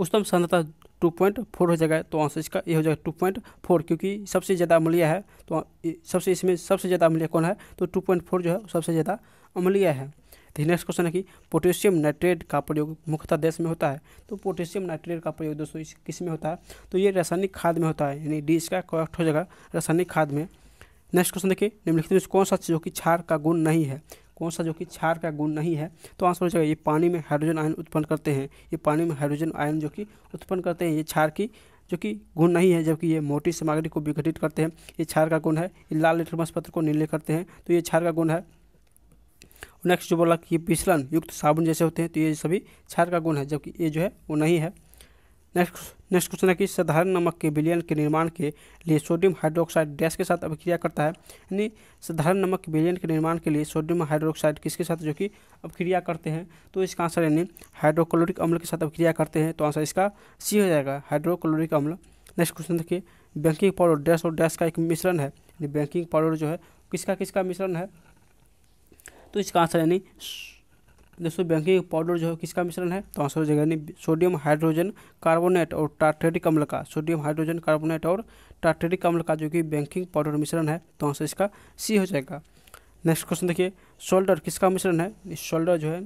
उच्चतम सांद्रता टू पॉइंट फोर हो जाएगा तो आंसर इसका ये हो जाएगा टू पॉइंट फोर क्योंकि सबसे ज़्यादा अमलिया है तो सबसे इसमें सबसे ज़्यादा अमलिया कौन है तो टू पॉइंट फोर जो है सबसे ज़्यादा अमलिया है तो नेक्स्ट क्वेश्चन है कि पोटेशियम नाइट्रेट का प्रयोग मुख्यतः देश में होता है तो पोटेशियम नाइट्रेट का प्रयोग दोस्तों इस किस में होता है तो ये रासायनिक खाद में होता है यानी डी इसका करेक्ट हो जाएगा रासायनिक खाद में नेक्स्ट क्वेश्चन देखिए निम्नलिखित में कौन सा चीज़ हो कि क्षार का गुण नहीं है कौन सा जो कि क्षार का गुण नहीं है तो आंसर हो जाएगा ये पानी में हाइड्रोजन आयन उत्पन्न करते हैं ये पानी में हाइड्रोजन आयन जो कि उत्पन्न करते हैं ये क्षार की जो कि गुण नहीं है जबकि ये मोटी सामग्री को विघटित करते हैं ये क्षार का गुण है ये लाल लिटरमस पत्र को निर्णय करते हैं तो ये क्षार का गुण है नेक्स्ट जो बोला कि ये पिछलन युक्त साबुन जैसे होते हैं तो ये सभी क्षार का गुण है जबकि ये जो है वो नहीं है नेक्स्ट नेक्स्ट क्वेश्चन है कि साधारण नमक के विलयन के निर्माण के लिए सोडियम हाइड्रोक्साइड डैश के साथ अभिक्रिया करता है यानी साधारण नमक के विलयन के निर्माण के लिए सोडियम हाइड्रोक्साइड किसके साथ जो कि अभिक्रिया करते हैं तो इसका आंसर यानी हाइड्रोक्लोरिक अम्ल के साथ अभिक्रिया करते हैं तो आंसर इसका सी हो जाएगा हाइड्रोक्लोरिक अम्ल नेक्स्ट क्वेश्चन देखिए बैंकिंग पाउडर डैश और डैश का एक मिश्रण है यानी बैंकिंग पाउडर जो है किसका किसका मिश्रण है तो इसका आंसर यानी दोस्तों बैंकिंग पाउडर जो है किसका मिश्रण है तो आंसर हो जाएगा यानी सोडियम हाइड्रोजन कार्बोनेट और टार्टेरिक अम्ल का सोडियम हाइड्रोजन कार्बोनेट और टार्टेरिक अम्ल का जो कि बैंकिंग पाउडर मिश्रण है तो आंसर इसका सी हो जाएगा नेक्स्ट क्वेश्चन देखिए शोल्डर किसका मिश्रण है शोल्डर जो है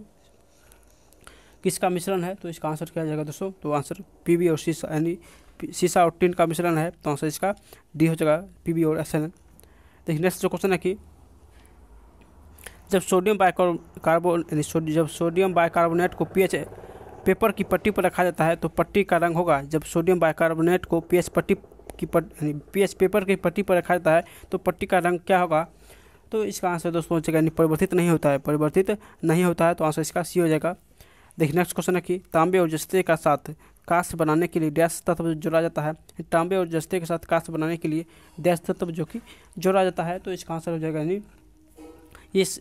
किसका मिश्रण है तो इसका आंसर क्या जाएगा दोस्तों तो आंसर पी और शीशा यानी शीशा और टिन का मिश्रण है तो आंसर इसका डी हो जाएगा पी और एस देखिए नेक्स्ट जो क्वेश्चन है कि जब सोडियम बाइकार्बोनेट जब सोडियम बाइकार्बोनेट को पीएच पेपर की पट्टी पर रखा जाता है तो पट्टी का रंग होगा जब सोडियम बाइकार्बोनेट को पीएच पट्टी की पी पीएच पेपर की पट्टी पर रखा जाता है तो पट्टी का रंग क्या होगा तो इसका आंसर दोस्तों हो जाएगा परिवर्तित नहीं होता है परिवर्तित नहीं होता है तो आंसर इसका सी हो जाएगा देखिए नेक्स्ट क्वेश्चन है कि तांबे और जस्ते का साथ काश बनाने के लिए डैश तत्व जोड़ा जाता है तांबे और जस्ते के साथ काश बनाने के लिए डैश तत्व जो कि जोड़ा जाता है तो इसका आंसर हो जाएगा यानी ये एस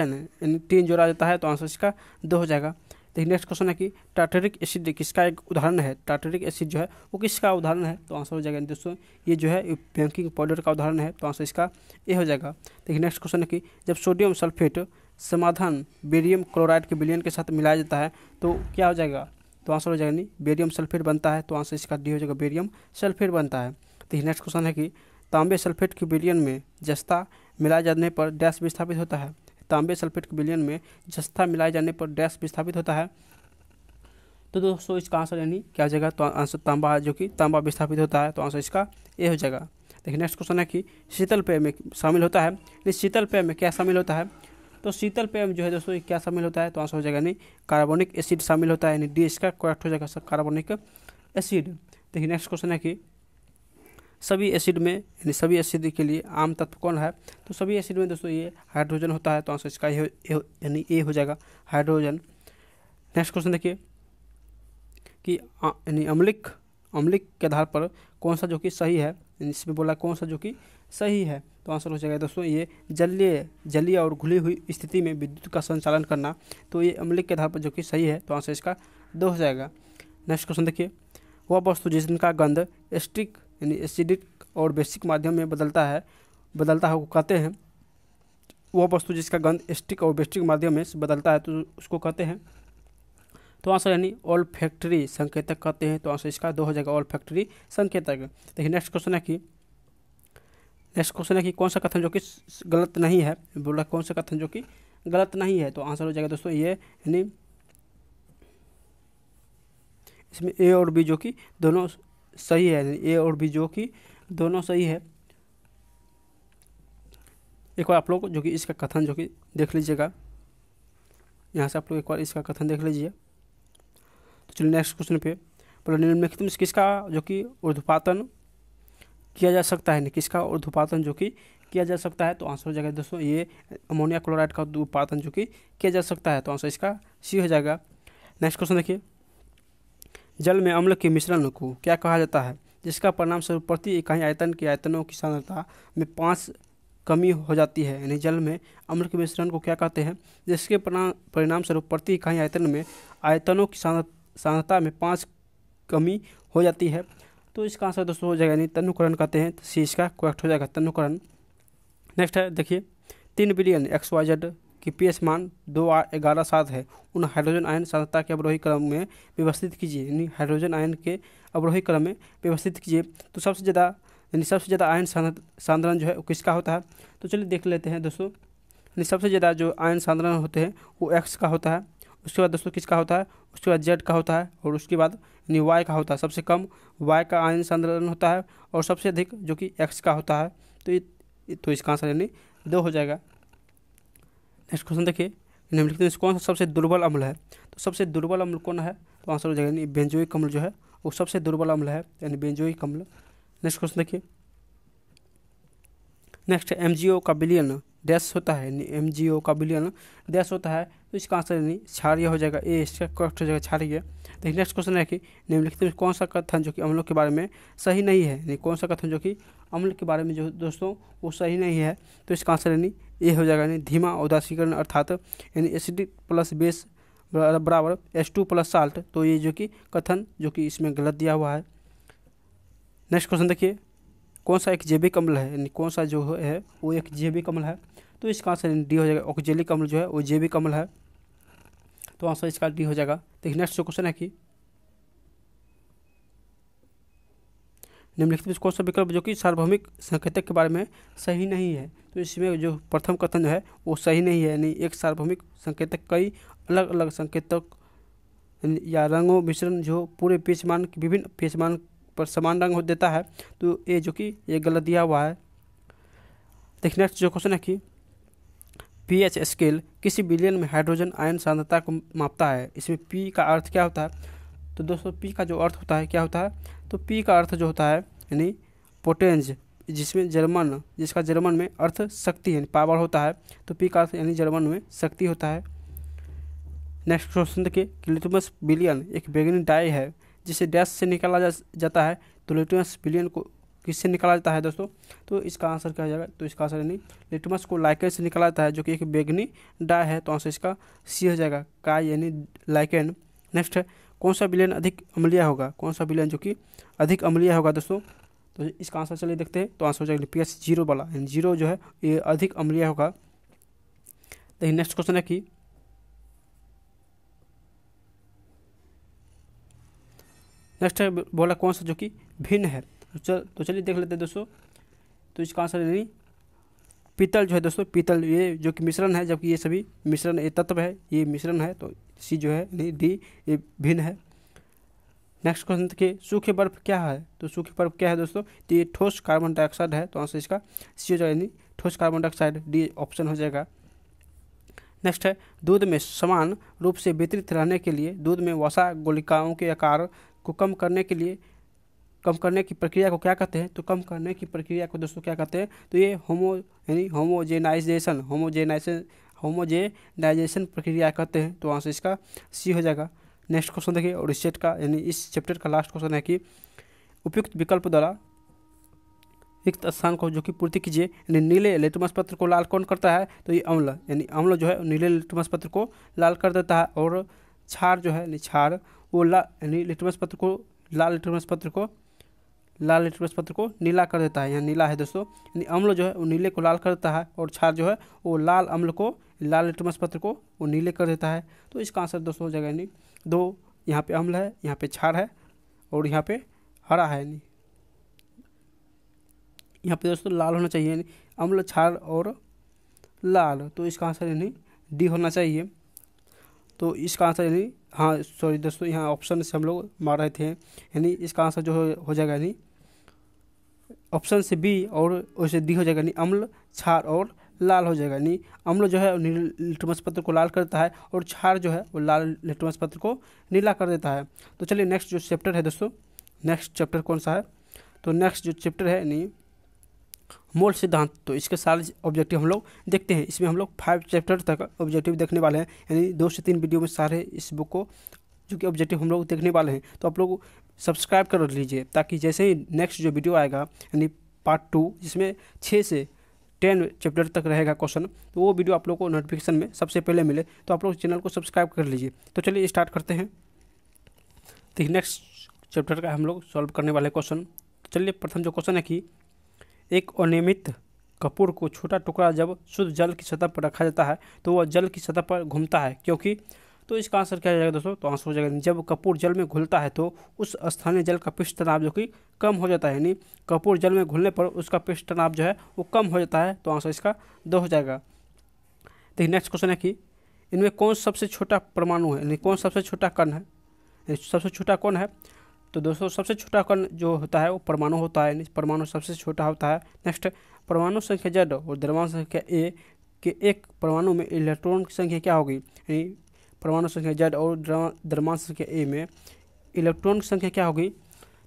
एन यानी तीन जोड़ा जाता है तो आंसर इसका दो हो जाएगा देखिए नेक्स्ट क्वेश्चन है कि टाटरिक एसिड किसका एक उदाहरण है टाटरिक एसिड जो है वो किसका उदाहरण है तो आंसर हो जाएगा दोस्तों ये जो है बैंकिंग पाउडर का उदाहरण है तो आंसर इसका ए हो जाएगा देखिए नेक्स्ट क्वेश्चन है कि जब सोडियम सल्फेट समाधान बेरियम क्लोराइड के बिलियन के साथ मिलाया जाता है तो क्या हो जाएगा तो आंसर हो जाएगा नहीं बेरियम सल्फेट बनता है तो आंसर इसका डी हो जाएगा बेरियम सल्फेट बनता है तो नेक्स्ट क्वेश्चन है कि तांबे सल्फेट के विलियन में जस्ता मिलाए जाने पर डैश विस्थापित होता है तांबे सल्फेट के विलियन में जस्ता मिलाए जाने पर डैश विस्थापित होता है तो दोस्तों इसका आंसर यानी क्या हो जाएगा तो आंसर तांबा जो कि तांबा विस्थापित होता है तो आंसर इसका ए हो जाएगा देखिए नेक्स्ट क्वेश्चन है कि शीतल पेय में शामिल होता है नहीं शीतल पेय में क्या शामिल होता है तो शीतल पेय में जो है दोस्तों क्या शामिल होता है तो आंसर हो जाएगा यानी कार्बोनिक एसिड शामिल होता है यानी डी इसका करेक्ट हो जाएगा सर कार्बोनिक एसिड देखिए नेक्स्ट क्वेश्चन है कि सभी एसिड में यानी सभी एसिड के लिए आम तत्व कौन है तो सभी एसिड में दोस्तों ये हाइड्रोजन होता है तो आंसर इसका यानी ए हो जाएगा हाइड्रोजन नेक्स्ट क्वेश्चन देखिए कि यानी अम्लिक अम्लिक के आधार पर कौन सा जो कि सही है इसमें बोला कौन सा जो कि सही है तो आंसर हो जाएगा दोस्तों ये जलीय जलीय और घुली हुई स्थिति में विद्युत का संचालन करना तो ये अम्लिक के आधार पर जो कि सही है तो आंसर इसका दो हो जाएगा नेक्स्ट क्वेश्चन देखिए वह वस्तु जिसका गंध स्टिक यानी एसिडिक और बेसिक माध्यम में बदलता है बदलता है वो कहते हैं वह वस्तु जिसका गंध एस्टिक और बेस्टिक माध्यम में बदलता है तो उसको कहते हैं तो आंसर यानी ऑल फैक्ट्री संकेतक कहते हैं तो आंसर इसका दो हो जाएगा ऑल फैक्ट्री संकेतक देखिए नेक्स्ट क्वेश्चन है कि नेक्स्ट क्वेश्चन है कि कौन सा कथन जो कि गलत नहीं है बोला कौन सा कथन जो कि गलत नहीं है तो आंसर हो जाएगा दोस्तों ये यानी इसमें ए और बी जो कि दोनों सही है ए और बी जो कि दोनों सही है एक बार आप लोग जो कि इसका कथन जो कि देख लीजिएगा यहाँ से आप लोग एक बार इसका कथन देख लीजिए तो चलिए नेक्स्ट क्वेश्चन पे बोलो निम्नलिखित में किसका जो कि उर्धपातन किया जा सकता है किसका उर्धपातन जो कि किया जा सकता है तो आंसर हो जाएगा दोस्तों ये अमोनिया क्लोराइड का उत्पादन जो कि किया जा सकता है तो आंसर इसका सी हो जाएगा नेक्स्ट क्वेश्चन देखिए जल में अम्ल के मिश्रण को क्या कहा जाता है जिसका परिणाम स्वरूप प्रति इकाई आयतन के आयतनों की सांद्रता में पाँच कमी हो जाती है यानी जल में अम्ल के मिश्रण को क्या कहते हैं जिसके परिणाम स्वरूप प्रति इकाई आयतन में आयतनों की सांद्रता में पाँच कमी हो जाती है तो इसका आंसर दोस्तों हो जाएगा यानी तनुकरण कहते हैं सी इसका क्वेक्ट हो जाएगा तनुकरण नेक्स्ट है देखिए तीन बिलियन एक्स वाई जेड कि पी एस मान दो ग्यारह सात है उन हाइड्रोजन आयन सांद्रता के अवरोही क्रम में व्यवस्थित कीजिए यानी हाइड्रोजन आयन के अवरोही क्रम में व्यवस्थित कीजिए तो सबसे ज़्यादा यानी सबसे ज़्यादा आयन सांद्रण जो है वो किसका होता है तो चलिए देख लेते हैं दोस्तों यानी सबसे ज़्यादा जो आयन सांद्रण होते हैं वो एक्स का होता है उसके बाद दोस्तों किसका होता है उसके बाद जेड का होता है और उसके बाद यानी वाई का होता है सबसे कम वाई का आयन सांद्रण होता है और सबसे अधिक जो कि एक्स का होता है तो ये तो इसका आंसर यानी दो हो जाएगा नेक्स्ट क्वेश्चन देखिए निम्नलिखित में कौन सा सबसे दुर्बल अम्ल है तो सबसे दुर्बल अम्ल कौन है तो आंसर हो जाएगा बेंजोई अम्ल जो है वो सबसे दुर्बल अम्ल है यानी बेंजोई अम्ल नेक्स्ट क्वेश्चन देखिए नेक्स्ट एम का बिलियन डैश होता है यानी एम का बिलियन डैश होता है तो इसका आंसर यानी क्षार्य हो जाएगा ए इसका करेक्ट हो जाएगा क्षार्य देखिए नेक्स्ट क्वेश्चन है कि निम्नलिखित में कौन सा कथन जो कि अम्लों के बारे में सही नहीं है यानी कौन सा कथन जो कि अम्ल के बारे में जो दोस्तों वो सही नहीं है तो इसका आंसर यानी ए हो जाएगा यानी धीमा उदासीकरण अर्थात यानी एसिडिक प्लस बेस बराबर एस टू प्लस साल्ट तो ये जो कि कथन जो कि इसमें गलत दिया हुआ है नेक्स्ट क्वेश्चन देखिए कौन सा एक जैविक अम्ल है यानी कौन सा जो है वो एक जैविक अम्ल है तो इसका आंसर यानी डी हो जाएगा ऑक्जेलिक अम्ल जो है वो जैविक अम्ल है तो आंसर इसका डी हो जाएगा देखिए नेक्स्ट जो क्वेश्चन है कि निम्नलिखित में कौन सा विकल्प जो कि सार्वभौमिक संकेतक के बारे में सही नहीं है तो इसमें जो प्रथम कथन है वो सही नहीं है यानी एक सार्वभौमिक संकेतक कई अलग अलग संकेतक या रंगों मिश्रण जो पूरे पेशमान विभिन्न पेशमान पर समान रंग हो देता है तो ये जो कि ये गलत दिया हुआ है देखिए नेक्स्ट जो क्वेश्चन है कि पी एच स्केल किसी बिलियन में हाइड्रोजन आयन सांद्रता को मापता है इसमें पी का अर्थ क्या होता है तो दोस्तों पी का जो अर्थ होता है क्या होता है तो पी का अर्थ जो होता है यानी पोटेंज जिसमें जर्मन जिसका जर्मन में अर्थ शक्ति यानी पावर होता है तो पी का अर्थ यानी जर्मन में शक्ति होता है नेक्स्ट क्वेश्चन कि लिटमस बिलियन एक बेगनी डाई है जिसे डैश से निकाला जा, जाता है तो लिटमस बिलियन को किससे निकाला जाता है दोस्तों तो इसका आंसर क्या हो जाएगा तो इसका आंसर यानी लिटमस को लाइकन से निकाला जाता है जो कि एक बेगनी डाई है तो आंसर इसका सी हो जाएगा का यानी लाइकन नेक्स्ट है कौन सा विलयन अधिक अम्लीय होगा कौन सा विलयन जो कि अधिक अम्लीय होगा दोस्तों तो इसका आंसर चलिए देखते हैं तो आंसर हो जाएगा पी एच जीरो वाला यानी जीरो जो है ये अधिक अम्लीय होगा देखिए नेक्स्ट क्वेश्चन है कि नेक्स्ट है बोला कौन सा जो कि भिन्न है तो चल तो चलिए देख लेते हैं दोस्तों तो इसका आंसर यानी पीतल जो है दोस्तों पीतल ये जो कि मिश्रण है जबकि ये सभी मिश्रण ये तत्व है ये मिश्रण है तो सी जो है डी ये भिन्न है नेक्स्ट क्वेश्चन देखिए सूखे बर्फ क्या है तो सूखे बर्फ क्या है दोस्तों तो ये ठोस कार्बन डाइऑक्साइड है तो आंसर इसका सी जो यानी ठोस कार्बन डाइऑक्साइड डी ऑप्शन हो जाएगा नेक्स्ट है दूध में समान रूप से वितरित रहने के लिए दूध में वसा गोलिकाओं के आकार को कम करने के लिए कम करने की प्रक्रिया को क्या कहते हैं तो कम करने की प्रक्रिया को दोस्तों क्या कहते हैं तो ये होमो यानी होमोजेनाइजेशन होमोजेनाइजेशन होमोजे डाइजेशन प्रक्रिया कहते हैं तो आंसर इसका सी हो जाएगा नेक्स्ट क्वेश्चन देखिए और इस सेट का यानी इस चैप्टर का लास्ट क्वेश्चन है कि उपयुक्त विकल्प द्वारा रिक्त स्थान को जो कि पूर्ति कीजिए यानी नीले लेटमस पत्र को लाल कौन करता है तो ये अम्ल यानी अम्ल जो है नीले लेटमस पत्र को लाल कर देता है और छार जो है यानी छार वो ला यानी लेटमस पत्र को लाल लेटमस पत्र को लाल लेटमस पत्र को नीला कर देता है यानी नीला है दोस्तों यानी अम्ल जो है वो नीले को लाल कर देता है और छार जो है वो लाल अम्ल को लाल लिटमस पत्र को वो नीले कर देता है तो इसका आंसर दोस्तों हो जाएगा यानी दो यहाँ पे अम्ल है यहाँ पे छाड़ है और यहाँ पे हरा है यानी यहाँ पे दोस्तों लाल होना चाहिए यानी अम्ल छार और लाल तो इसका आंसर यानी डी होना चाहिए तो इसका आंसर यानी हाँ सॉरी दोस्तों यहाँ ऑप्शन से हम लोग मार रहे थे यानी इसका आंसर जो हो जाएगा यानी ऑप्शन से बी और वैसे डी हो जाएगा यानी अम्ल छार और लाल हो जाएगा यानी अम्ल जो है लिटमस पत्र को लाल करता है और छार जो है वो लाल लिटमस पत्र को नीला कर देता है तो चलिए नेक्स्ट जो चैप्टर है दोस्तों नेक्स्ट चैप्टर कौन सा है तो नेक्स्ट जो चैप्टर है यानी मोल सिद्धांत तो इसके सारे ऑब्जेक्टिव हम लोग देखते हैं इसमें हम लोग फाइव चैप्टर तक ऑब्जेक्टिव देखने वाले हैं यानी दो से तीन वीडियो में सारे इस बुक को जो कि ऑब्जेक्टिव हम लोग देखने वाले हैं तो आप लोग सब्सक्राइब कर लीजिए ताकि जैसे ही नेक्स्ट जो वीडियो आएगा यानी पार्ट टू जिसमें छः से टेन चैप्टर तक रहेगा क्वेश्चन तो वो वीडियो आप लोग को नोटिफिकेशन में सबसे पहले मिले तो आप लोग चैनल को सब्सक्राइब कर लीजिए तो चलिए स्टार्ट करते हैं तो नेक्स्ट चैप्टर का हम लोग सॉल्व करने वाले क्वेश्चन तो चलिए प्रथम जो क्वेश्चन है कि एक अनियमित कपूर को छोटा टुकड़ा जब शुद्ध जल की सतह पर रखा जाता है तो वह जल की सतह पर घूमता है क्योंकि तो इसका आंसर क्या हो जाएगा दोस्तों तो आंसर हो जाएगा जब कपूर जल में घुलता है तो उस स्थानीय जल का पृष्ठ तनाव जो कि कम हो जाता है यानी कपूर जल में घुलने पर उसका पृष्ठ तनाव जो है वो कम हो जाता है तो आंसर इसका दो हो जाएगा देखिए नेक्स्ट क्वेश्चन है कि इनमें कौन सबसे छोटा परमाणु है यानी कौन सबसे छोटा कण है सबसे छोटा कौन है तो दोस्तों सबसे छोटा कण जो होता है वो परमाणु होता है परमाणु सबसे छोटा होता है नेक्स्ट परमाणु संख्या जेड और द्रव्यमान संख्या ए के एक परमाणु में इलेक्ट्रॉन की संख्या क्या होगी यानी परमाणु संख्या जेड और द्रमान संख्या ए में इलेक्ट्रॉन की संख्या क्या होगी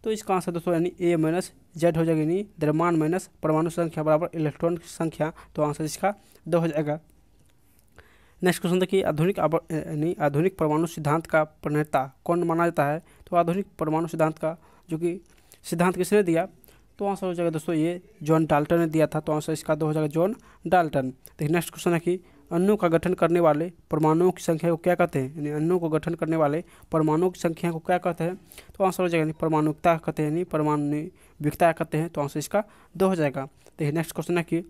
तो इसका आंसर दोस्तों यानी ए माइनस जेड हो जाएगा यानी द्रमान माइनस परमाणु संख्या बराबर इलेक्ट्रॉन की संख्या तो आंसर इसका दो हो जाएगा नेक्स्ट क्वेश्चन देखिए आधुनिक यानी आधुनिक परमाणु सिद्धांत का प्रणेता कौन माना जाता है तो आधुनिक परमाणु सिद्धांत का जो कि सिद्धांत किसने दिया तो आंसर हो जाएगा दोस्तों ये जॉन डाल्टन ने दिया था तो आंसर इसका दो हो जाएगा जॉन डाल्टन देखिए नेक्स्ट क्वेश्चन है कि अन्नु का गठन करने वाले परमाणुओं की संख्या को क्या कहते हैं यानी अन्नु को गठन करने वाले परमाणुओं की संख्या को क्या कहते हैं तो आंसर हो जाएगा परमाणुकता कहते हैं यानी परमाणुविकता कहते हैं तो आंसर इसका दो हो जाएगा यही नेक्स्ट क्वेश्चन है कि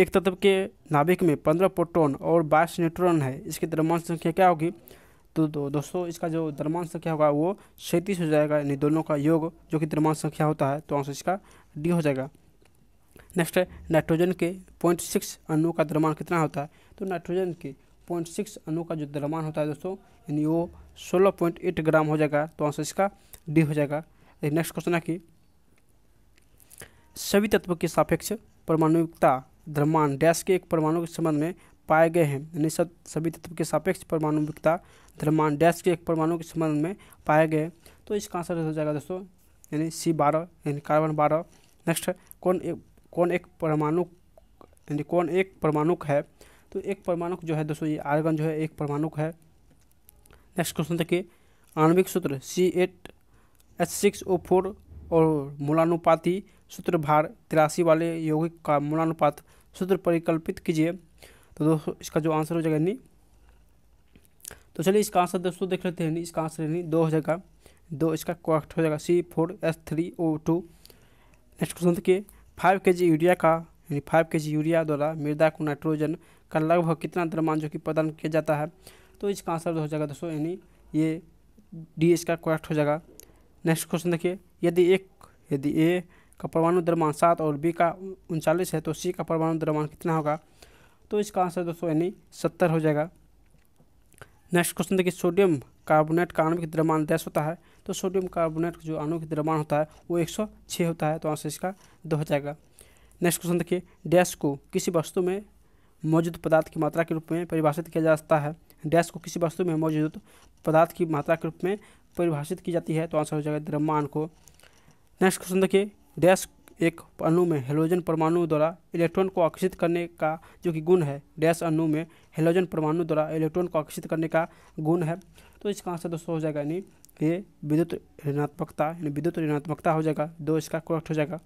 एक तत्व के नाभिक में पंद्रह प्रोटोन और बाईस न्यूट्रॉन है इसकी द्रव्यमान संख्या क्या होगी तो दो, दोस्तों इसका जो द्रव्यमान संख्या होगा वो सैंतीस हो जाएगा यानी दोनों का योग जो कि द्रव्यमान संख्या होता है तो आंसर इसका डी हो जाएगा नेक्स्ट है नाइट्रोजन के पॉइंट सिक्स अनु का द्रमाण कितना होता है तो नाइट्रोजन के पॉइंट सिक्स अनु का जो द्रमान होता है दोस्तों यानी वो सोलह पॉइंट एट ग्राम हो जाएगा तो आंसर इसका डी हो जाएगा नेक्स्ट क्वेश्चन है कि सभी तत्व के सापेक्ष परमाणुता द्रमान डैश के एक परमाणु के संबंध में पाए गए हैं यानी सब सभी तत्व के सापेक्ष परमाणुकता द्रमान डैश के एक परमाणु के संबंध में पाए गए हैं तो इसका आंसर हो जाएगा दोस्तों यानी सी बारह यानी कार्बन बारह नेक्स्ट कौन एक कौन एक परमाणु यानी कौन एक परमाणु है तो एक परमाणु जो है दोस्तों ये आर्गन जो है एक परमाणु है नेक्स्ट क्वेश्चन देखिए आणविक सूत्र C eight H six O four और मूलानुपाती सूत्र भार तिरासी वाले यौगिक का मूलानुपात सूत्र परिकल्पित कीजिए तो दोस्तों इसका जो आंसर हो जाएगा यानी तो चलिए इसका आंसर दोस्तों देख लेते हैं इसका आंसर यानी दो हो जाएगा दो इसका कॉस्ट हो जाएगा C four S three O two next question देखिए फाइव के जी यूरिया का यानी फाइव के जी यूरिया द्वारा मृदा को नाइट्रोजन का लगभग कितना द्रमान जो कि प्रदान किया जाता है तो इसका आंसर हो जाएगा दोस्तों यानी ये डी का करेक्ट हो जाएगा नेक्स्ट क्वेश्चन देखिए यदि एक यदि ए का परमाणु द्रमान सात और बी का उनचालीस है तो सी का परमाणु द्रमान कितना होगा तो इसका आंसर दोस्तों यानी सत्तर हो जाएगा नेक्स्ट क्वेश्चन देखिए सोडियम कार्बोनेट का आणविक द्रमान दस होता है तो सोडियम कार्बोनेट जो अणु के द्रव्यमान होता है वो एक होता है तो आंसर इसका दो हो जाएगा नेक्स्ट क्वेश्चन देखिए डैश को किसी वस्तु में मौजूद पदार्थ की मात्रा के रूप में परिभाषित किया जा सकता है डैश को किसी वस्तु में मौजूद पदार्थ की मात्रा के रूप में परिभाषित की जाती है तो आंसर हो जाएगा द्रव्यमान को नेक्स्ट क्वेश्चन देखिए डैश एक अणु में हेलोजन परमाणु द्वारा इलेक्ट्रॉन को आकर्षित करने का जो कि गुण है डैश अणु में हेलोजन परमाणु द्वारा इलेक्ट्रॉन को आकर्षित करने का गुण है तो इसका आंसर दोस्तों हो जाएगा यानी ये विद्युत ऋणात्मकता यानी विद्युत ऋणात्मकता हो जाएगा दो इसका करेक्ट हो जाएगा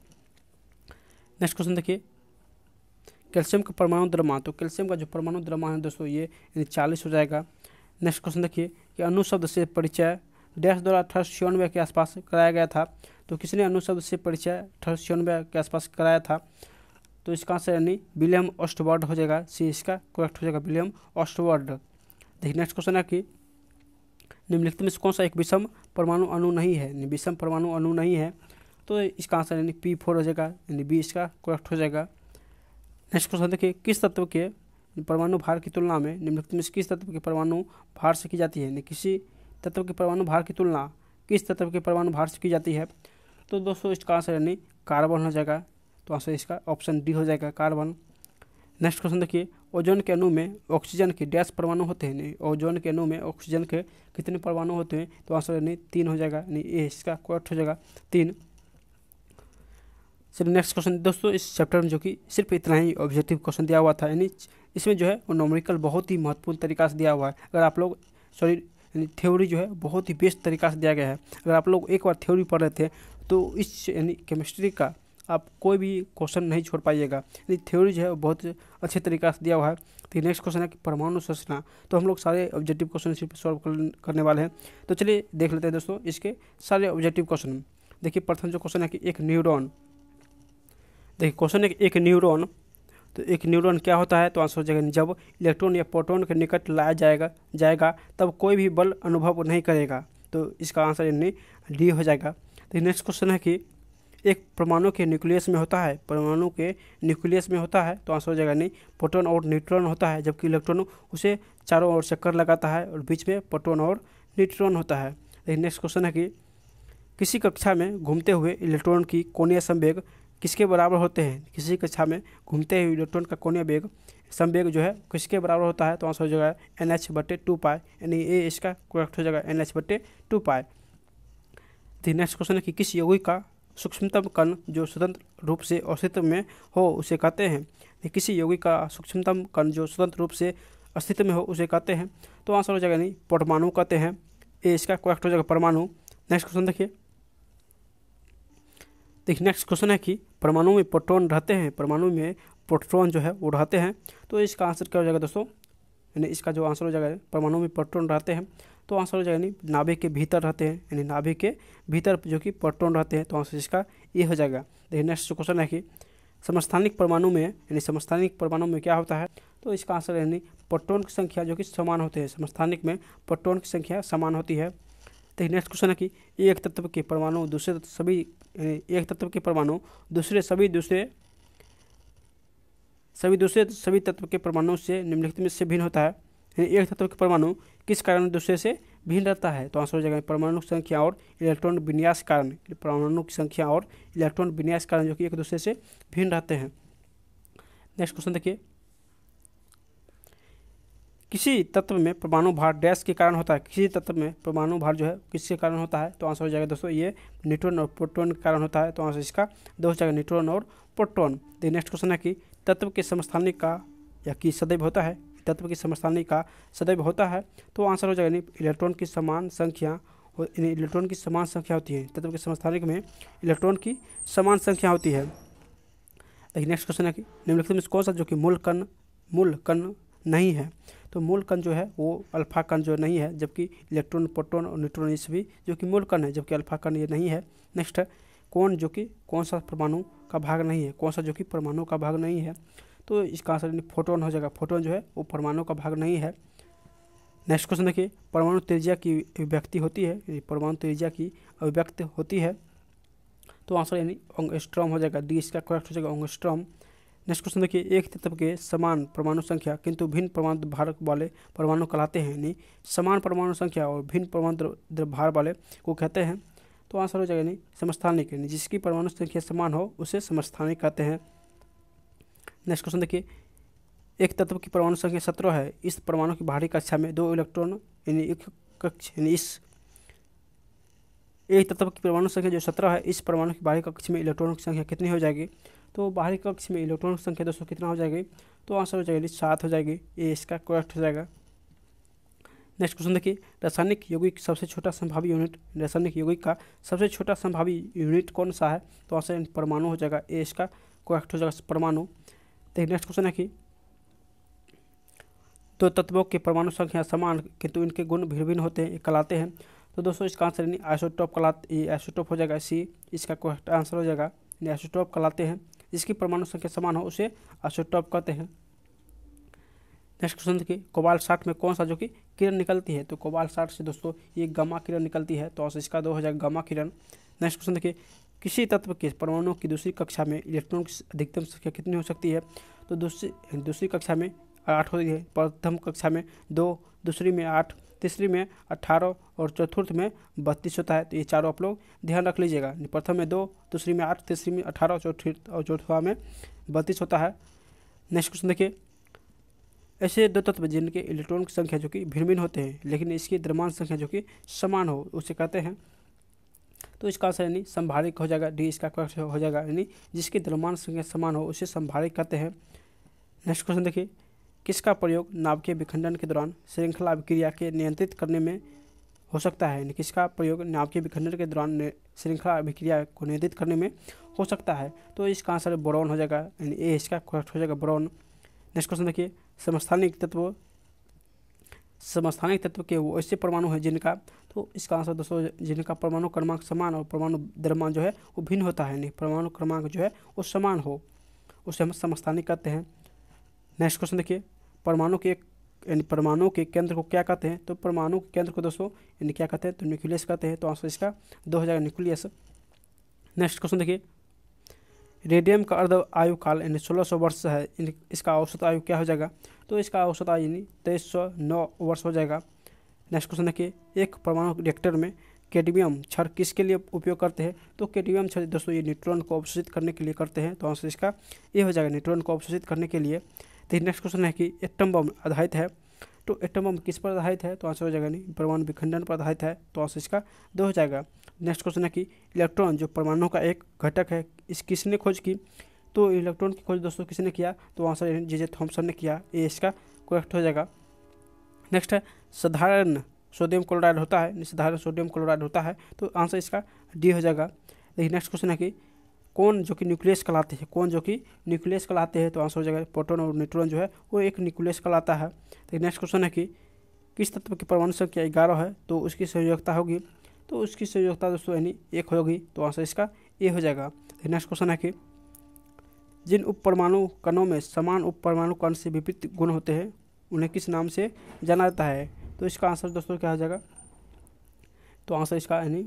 नेक्स्ट क्वेश्चन देखिए कैल्शियम का परमाणु द्रव्यमान तो कैल्शियम का जो परमाणु द्रव्यमान है दोस्तों ये यानी चालीस हो जाएगा नेक्स्ट क्वेश्चन देखिए कि अनुशब्द से परिचय डैश द्वारा अठारह छियानवे के आसपास कराया गया था तो किसने अनुशब्द से परिचय अठारह छियानवे के आसपास कराया था तो इसका आंसर यानी विलियम ऑस्टवर्ड हो जाएगा सी इसका करेक्ट हो जाएगा विलियम ऑस्टवर्ड देखिए नेक्स्ट क्वेश्चन है कि निम्नलिखित में से कौन सा एक विषम परमाणु अणु नहीं है विषम परमाणु अणु नहीं है तो इसका आंसर यानी पी फोर हो जाएगा यानी बी इसका करेक्ट हो जाएगा नेक्स्ट क्वेश्चन देखिए किस तत्व के परमाणु भार की तुलना में निम्नलिखित में से किस तत्व के परमाणु भार से की जाती है यानी किसी तत्व के परमाणु भार की तुलना किस तत्व के परमाणु भार से की जाती है तो दोस्तों इसका आंसर यानी कार्बन हो जाएगा तो आंसर इसका ऑप्शन डी हो जाएगा कार्बन नेक्स्ट क्वेश्चन देखिए ओजोन के अणु में ऑक्सीजन के डैश परमाणु होते हैं नहीं ओजोन के अणु में ऑक्सीजन के कितने परमाणु होते हैं तो आंसर यानी तीन हो जाएगा यानी ए इसका करेक्ट हो जाएगा तीन चलिए नेक्स्ट क्वेश्चन दोस्तों इस चैप्टर में जो कि सिर्फ इतना ही ऑब्जेक्टिव क्वेश्चन दिया हुआ था यानी इसमें जो है वो नोमरिकल बहुत ही महत्वपूर्ण तरीका से दिया हुआ है अगर आप लोग सॉरी यानी थ्योरी जो है बहुत ही बेस्ट तरीका से दिया गया है अगर आप लोग एक बार थ्योरी पढ़ रहे थे तो इस यानी केमिस्ट्री का आप कोई भी क्वेश्चन नहीं छोड़ पाइएगा यदि थ्योरी जो है बहुत अच्छे तरीके से दिया हुआ है तो नेक्स्ट क्वेश्चन है कि परमाणु संरचना तो हम लोग सारे ऑब्जेक्टिव क्वेश्चन इसी पर सॉल्व करने वाले हैं तो चलिए देख लेते हैं दोस्तों इसके सारे ऑब्जेक्टिव क्वेश्चन देखिए प्रथम जो क्वेश्चन है कि एक न्यूरॉन देखिए क्वेश्चन है कि एक न्यूरॉन तो एक न्यूरॉन क्या होता है तो आंसर हो जाएगा जब इलेक्ट्रॉन या प्रोटॉन के निकट लाया जाएगा जाएगा तब कोई भी बल अनुभव नहीं करेगा तो इसका आंसर यानी डी हो जाएगा तो नेक्स्ट क्वेश्चन है कि एक परमाणु के न्यूक्लियस में होता है परमाणु के न्यूक्लियस में होता है तो आंसर हो जाएगा नहीं प्रोटोन और न्यूट्रॉन होता है जबकि इलेक्ट्रॉन उसे चारों ओर चक्कर लगाता है और बीच में प्रोटोन और न्यूट्रॉन होता है लेकिन नेक्स्ट क्वेश्चन है कि किसी कक्षा में घूमते हुए इलेक्ट्रॉन की कोणीय संवेग किसके बराबर होते हैं किसी कक्षा में घूमते हुए इलेक्ट्रॉन का कोणीय वेग संवेग जो है किसके बराबर होता है तो आंसर हो जाएगा एन एच बटे टू पाए यानी ए इसका करेक्ट हो जाएगा एन एच बटे टू पाए दी नेक्स्ट क्वेश्चन है कि किस यौगिक का सूक्ष्मतम कण जो स्वतंत्र रूप से अस्तित्व में हो उसे कहते हैं किसी योगी का सूक्ष्मतम कण जो स्वतंत्र रूप से अस्तित्व में हो उसे कहते हैं तो आंसर हो जाएगा नहीं परमाणु कहते हैं ए इसका क्वेक्ट हो जाएगा परमाणु नेक्स्ट क्वेश्चन देखिए देखिए नेक्स्ट क्वेश्चन है कि परमाणु में प्रोटोन रहते हैं परमाणु में प्रोटोन जो है वो रहते हैं तो इसका आंसर क्या हो जाएगा दोस्तों यानी इसका जो आंसर हो जाएगा परमाणु में प्रोटोन रहते हैं तो आंसर हो जाएगा यानी नाभिक के भीतर रहते हैं यानी नाभिक के भीतर जो कि प्रोटोन रहते हैं तो आंसर इसका ये हो जाएगा देखिए नेक्स्ट जो क्वेश्चन है कि समस्थानिक परमाणु में यानी समस्थानिक परमाणु में क्या होता है तो इसका आंसर यानी प्रोटोन की संख्या जो कि समान होते हैं समस्थानिक में प्रोटोन की संख्या समान होती है देखिए नेक्स्ट क्वेश्चन है कि एक तत्व के परमाणु दूसरे सभी एक तत्व के परमाणु दूसरे सभी दूसरे सभी दूसरे सभी तत्व के परमाणु से निम्नलिखित में से भिन्न होता है एक तत्व के परमाणु किस कारण दूसरे से भिन्न रहता है तो आंसर हो जाएगा परमाणु संख्या और इलेक्ट्रॉन विन्यास कारण परमाणु की संख्या और इलेक्ट्रॉन विन्यास कारण जो कि एक दूसरे से भिन्न रहते हैं नेक्स्ट क्वेश्चन देखिए किसी तत्व में परमाणु भार डैश के कारण होता है किसी तत्व में परमाणु भार जो है किसके कारण होता है तो आंसर हो जाएगा दोस्तों ये न्यूट्रॉन और प्रोटॉन के कारण होता है तो आंसर इसका दो हो जाएगा न्यूट्रॉन और प्रोटॉन देखिए नेक्स्ट क्वेश्चन है कि तत्व के समस्थानिक का या की सदैव होता है तत्व की समस्थानी का सदैव होता है तो आंसर हो जाएगा इलेक्ट्रॉन की समान संख्या इलेक्ट्रॉन की समान संख्या होती है तत्व के समस्थानिक में इलेक्ट्रॉन की समान संख्या होती है देखिए नेक्स्ट क्वेश्चन है कि निम्नलिखित में कौन सा जो कि मूल कण मूल कण नहीं है तो मूल कण जो है वो अल्फा कण जो नहीं है जबकि इलेक्ट्रॉन प्रोटोन और न्यूट्रॉन ये सभी जो कि मूल कण है जबकि अल्फा कण ये नहीं है नेक्स्ट है कौन जो कि कौन सा परमाणु का भाग नहीं है कौन सा जो कि परमाणु का भाग नहीं है तो इसका आंसर फोटोन हो जाएगा फोटोन जो है वो परमाणु का भाग नहीं है नेक्स्ट क्वेश्चन देखिए परमाणु तेजिया की अभिव्यक्ति होती है परमाणु तेजिया की अभिव्यक्ति होती है तो आंसर यानी ओंगस्ट्रॉम हो जाएगा डी इसका करेक्ट हो जाएगा ओंगस्ट्रॉम नेक्स्ट क्वेश्चन देखिए एक तत्व के समान परमाणु संख्या किंतु भिन्न परमाणु भारक वाले परमाणु कहलाते हैं यानी समान परमाणु संख्या और भिन्न परमाणु भार वाले को कहते हैं तो आंसर हो जाएगा यानी समस्थानिक यानी जिसकी परमाणु संख्या समान हो उसे समस्थानिक कहते हैं नेक्स्ट क्वेश्चन देखिए एक तत्व की परमाणु संख्या सत्रह है इस परमाणु की बाहरी कक्षा में दो इलेक्ट्रॉन यानी एक कक्ष यानी इस एक तत्व की परमाणु संख्या जो सत्रह है इस परमाणु की बाहरी कक्ष में इलेक्ट्रॉनों की संख्या कितनी हो जाएगी तो बाहरी कक्ष में इलेक्ट्रॉनों की संख्या दोस्तों कितना हो जाएगी तो आंसर हो जाएगी सात हो जाएगी ये इसका करेक्ट हो जाएगा नेक्स्ट क्वेश्चन देखिए रासायनिक यौगिक सबसे छोटा संभावी यूनिट रासायनिक यौगिक का सबसे छोटा संभावी यूनिट कौन सा है तो आंसर परमाणु हो जाएगा ए इसका करेक्ट हो जाएगा परमाणु तो नेक्स्ट क्वेश्चन है कि दो तत्वों के परमाणु संख्या समान किंतु इनके गुण भिन्न भिन्न होते हैं कहलाते हैं तो दोस्तों इसका आंसर यानी आइसोटॉप कहलाते आइसोटॉप हो जाएगा सी इसका आंसर हो जाएगा यानी आइसोटॉप कहलाते हैं जिसकी परमाणु संख्या समान हो उसे आइसोटॉप कहते हैं नेक्स्ट क्वेश्चन देखिए कोबाल साठ में कौन सा जो कि किरण निकलती है तो कोबाल साठ से दोस्तों ये गमा किरण निकलती है तो इसका दो हो जाएगा गमा किरण नेक्स्ट क्वेश्चन देखिए किसी तत्व के परमाणु की दूसरी कक्षा में इलेक्ट्रॉनों की अधिकतम संख्या कितनी हो सकती है तो दूसरी दूसरी कक्षा में आठ होती है प्रथम कक्षा में दो दूसरी में आठ तीसरी में अट्ठारह और चतुर्थ में बत्तीस होता है तो ये चारों आप लोग ध्यान रख लीजिएगा प्रथम में दो दूसरी में आठ तीसरी में अठारह चौथी और चौथा में बत्तीस होता है नेक्स्ट क्वेश्चन देखिए ऐसे दो तत्व जिनके इलेक्ट्रॉन की संख्या जो कि भिन्न भिन्न होते हैं लेकिन इसकी द्रमान संख्या जो कि समान हो उसे कहते हैं तो इसका आंसर यानी संभारिक हो जाएगा डी इसका करेक्ट हो जाएगा यानी जिसकी द्रव्यमान संख्या समान हो उसे संभारिक कहते हैं नेक्स्ट क्वेश्चन देखिए किसका प्रयोग नाभिकीय विखंडन के दौरान श्रृंखला अभिक्रिया के नियंत्रित करने में हो सकता है यानी किसका प्रयोग नाभिकीय विखंडन के दौरान श्रृंखला अभिक्रिया को नियंत्रित करने में हो सकता है तो इसका आंसर बोरॉन हो जाएगा यानी ए इसका करेक्ट हो जाएगा बोरॉन नेक्स्ट क्वेश्चन देखिए समस्थानिक तत्व समस्थानिक तत्व के वो ऐसे परमाणु हैं जिनका तो इसका आंसर दोस्तों जिनका परमाणु क्रमांक समान और परमाणु द्रव्यमान जो है वो भिन्न होता है नहीं परमाणु क्रमांक जो है वो समान हो उसे हम समस्थानिक कहते हैं नेक्स्ट क्वेश्चन देखिए परमाणु के यानी परमाणु के केंद्र को क्या कहते हैं तो परमाणु के केंद्र को दोस्तों यानी क्या कहते हैं तो न्यूक्लियस कहते हैं तो आंसर इसका दो हो जाएगा न्यूक्लियस नेक्स्ट क्वेश्चन देखिए रेडियम का अर्ध आयु काल यानी सोलह सौ वर्ष है इसका औसत आयु क्या हो जाएगा तो इसका औसत आय यानी तेईस सौ नौ वर्ष हो जाएगा नेक्स्ट क्वेश्चन देखिए एक परमाणु रिएक्टर में केडमियम क्षर किसके लिए उपयोग करते हैं तो केडमियम क्षर दोस्तों ये न्यूट्रॉन को अवशोषित करने के लिए करते हैं तो आंसर इसका ये हो जाएगा न्यूट्रॉन को अवशोषित करने के लिए तो नेक्स्ट क्वेश्चन है कि एटम बम आधारित है तो एटम बम किस पर आधारित है तो आंसर हो जाएगा नहीं परमाणु विखंडन पर आधारित है तो आंसर इसका दो हो जाएगा नेक्स्ट क्वेश्चन है कि इलेक्ट्रॉन जो परमाणु का एक घटक है इस किसने खोज की तो इलेक्ट्रॉन की खोज दोस्तों किसने किया तो आंसर जे जे थॉम्सन ने किया ये इसका करेक्ट हो जाएगा नेक्स्ट है साधारण सोडियम क्लोराइड होता है साधारण सोडियम क्लोराइड होता है तो आंसर इसका डी हो जाएगा देखिए नेक्स्ट क्वेश्चन है कि कौन जो कि न्यूक्लियस कहलाते हैं कौन जो कि न्यूक्लियस कहलाते हैं तो आंसर हो जाएगा प्रोटोन और न्यूट्रॉन जो है वो एक न्यूक्लियस कहलाता है देखिए नेक्स्ट क्वेश्चन है कि किस तत्व की परमाणु संख्या ग्यारह है तो उसकी संयोगता होगी तो उसकी संयोगता दोस्तों यानी एक होगी तो आंसर इसका ए हो जाएगा नेक्स्ट क्वेश्चन है कि जिन उप परमाणु कणों में समान उप परमाणु कण से विपरीत गुण होते हैं उन्हें किस नाम से जाना जाता है तो इसका आंसर दोस्तों क्या हो जाएगा तो आंसर इसका यानी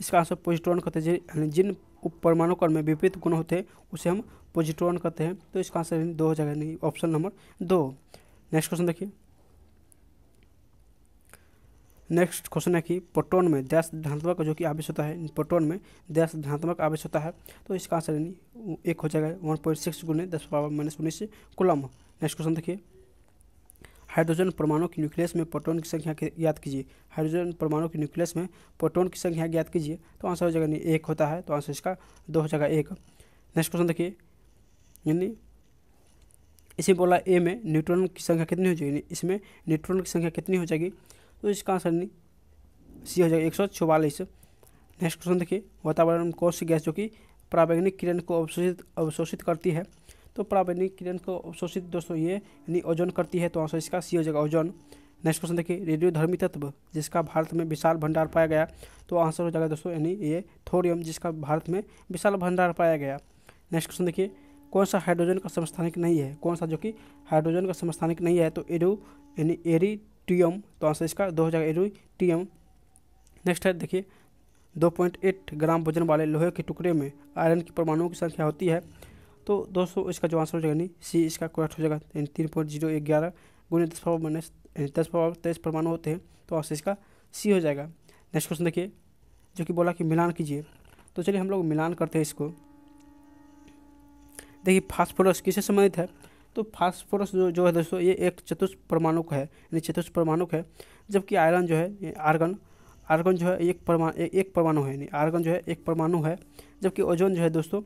इसका आंसर पॉजिट्रॉन कहते हैं जिन उप परमाणु कण में विपरीत गुण होते हैं उसे हम पॉजिट्रॉन कहते हैं तो इसका आंसर दो हो जाएगा यानी ऑप्शन नंबर दो नेक्स्ट क्वेश्चन देखिए नेक्स्ट क्वेश्चन है कि प्रोटोन में दैश धनात्मक जो कि आवेश होता है प्रोटोन में दैश धनात्मक आवेश होता है तो इसका आंसर यानी एक हो जाएगा वन पॉइंट सिक्स गुण दस पावर माइनस उन्नीस कुलम नेक्स्ट क्वेश्चन देखिए हाइड्रोजन परमाणु की न्यूक्लियस में प्रोटोन की संख्या ज्ञात कीजिए हाइड्रोजन परमाणु की न्यूक्लियस में प्रोटोन की संख्या ज्ञात कीजिए तो आंसर हो जाएगा यानी एक होता है तो आंसर इसका दो हो जाएगा एक नेक्स्ट क्वेश्चन देखिए यानी इसमें बोला ए में न्यूट्रॉन की संख्या कितनी हो जाएगी इसमें न्यूट्रॉन की संख्या कितनी हो जाएगी तो इसका आंसर नहीं सी हो जाएगा एक सौ चौवालीस नेक्स्ट क्वेश्चन देखिए वातावरण में कौन सी गैस जो कि प्रावैज्ञानिक किरण को अवशोषित अवशोषित करती है तो प्रावैज्ञानिक किरण को अवशोषित दोस्तों ये यानी ओजोन करती है तो आंसर इसका सी हो जाएगा ओजोन नेक्स्ट क्वेश्चन देखिए रेडियोधर्मी तत्व जिसका भारत में विशाल भंडार पाया गया तो आंसर हो जाएगा दोस्तों यानी ये थोरियम जिसका भारत में विशाल भंडार पाया गया नेक्स्ट क्वेश्चन देखिए कौन सा हाइड्रोजन का समस्थानिक नहीं है कौन सा जो कि हाइड्रोजन का समस्थानिक नहीं है तो एडो यानी एरी टी एम तो आंसर इसका दो हो जाएगा टी एम नेक्स्ट है देखिए 2.8 ग्राम वजन वाले लोहे के टुकड़े में आयरन की परमाणुओं की संख्या होती है तो दोस्तों इसका जो आंसर हो जाएगा नहीं सी इसका करेक्ट हो जाएगा यानी तीन पॉइंट जीरो एक ग्यारह गुने दस पावर माइनस यानी दस पावर तेईस परमाणु होते हैं तो आंसर इसका सी हो जाएगा नेक्स्ट क्वेश्चन देखिए जो कि बोला कि मिलान कीजिए तो चलिए हम लोग मिलान करते हैं इसको देखिए फास्फोरस किससे संबंधित है तो फास्फोरस जो जो है दोस्तों ये एक चतुष परमाणु है यानी चतुष परमाणुक है जबकि आयरन जो है आर्गन आर्गन जो है एक परमाणु एक परमाणु है यानी आर्गन जो है एक परमाणु है जबकि ओजोन जो है दोस्तों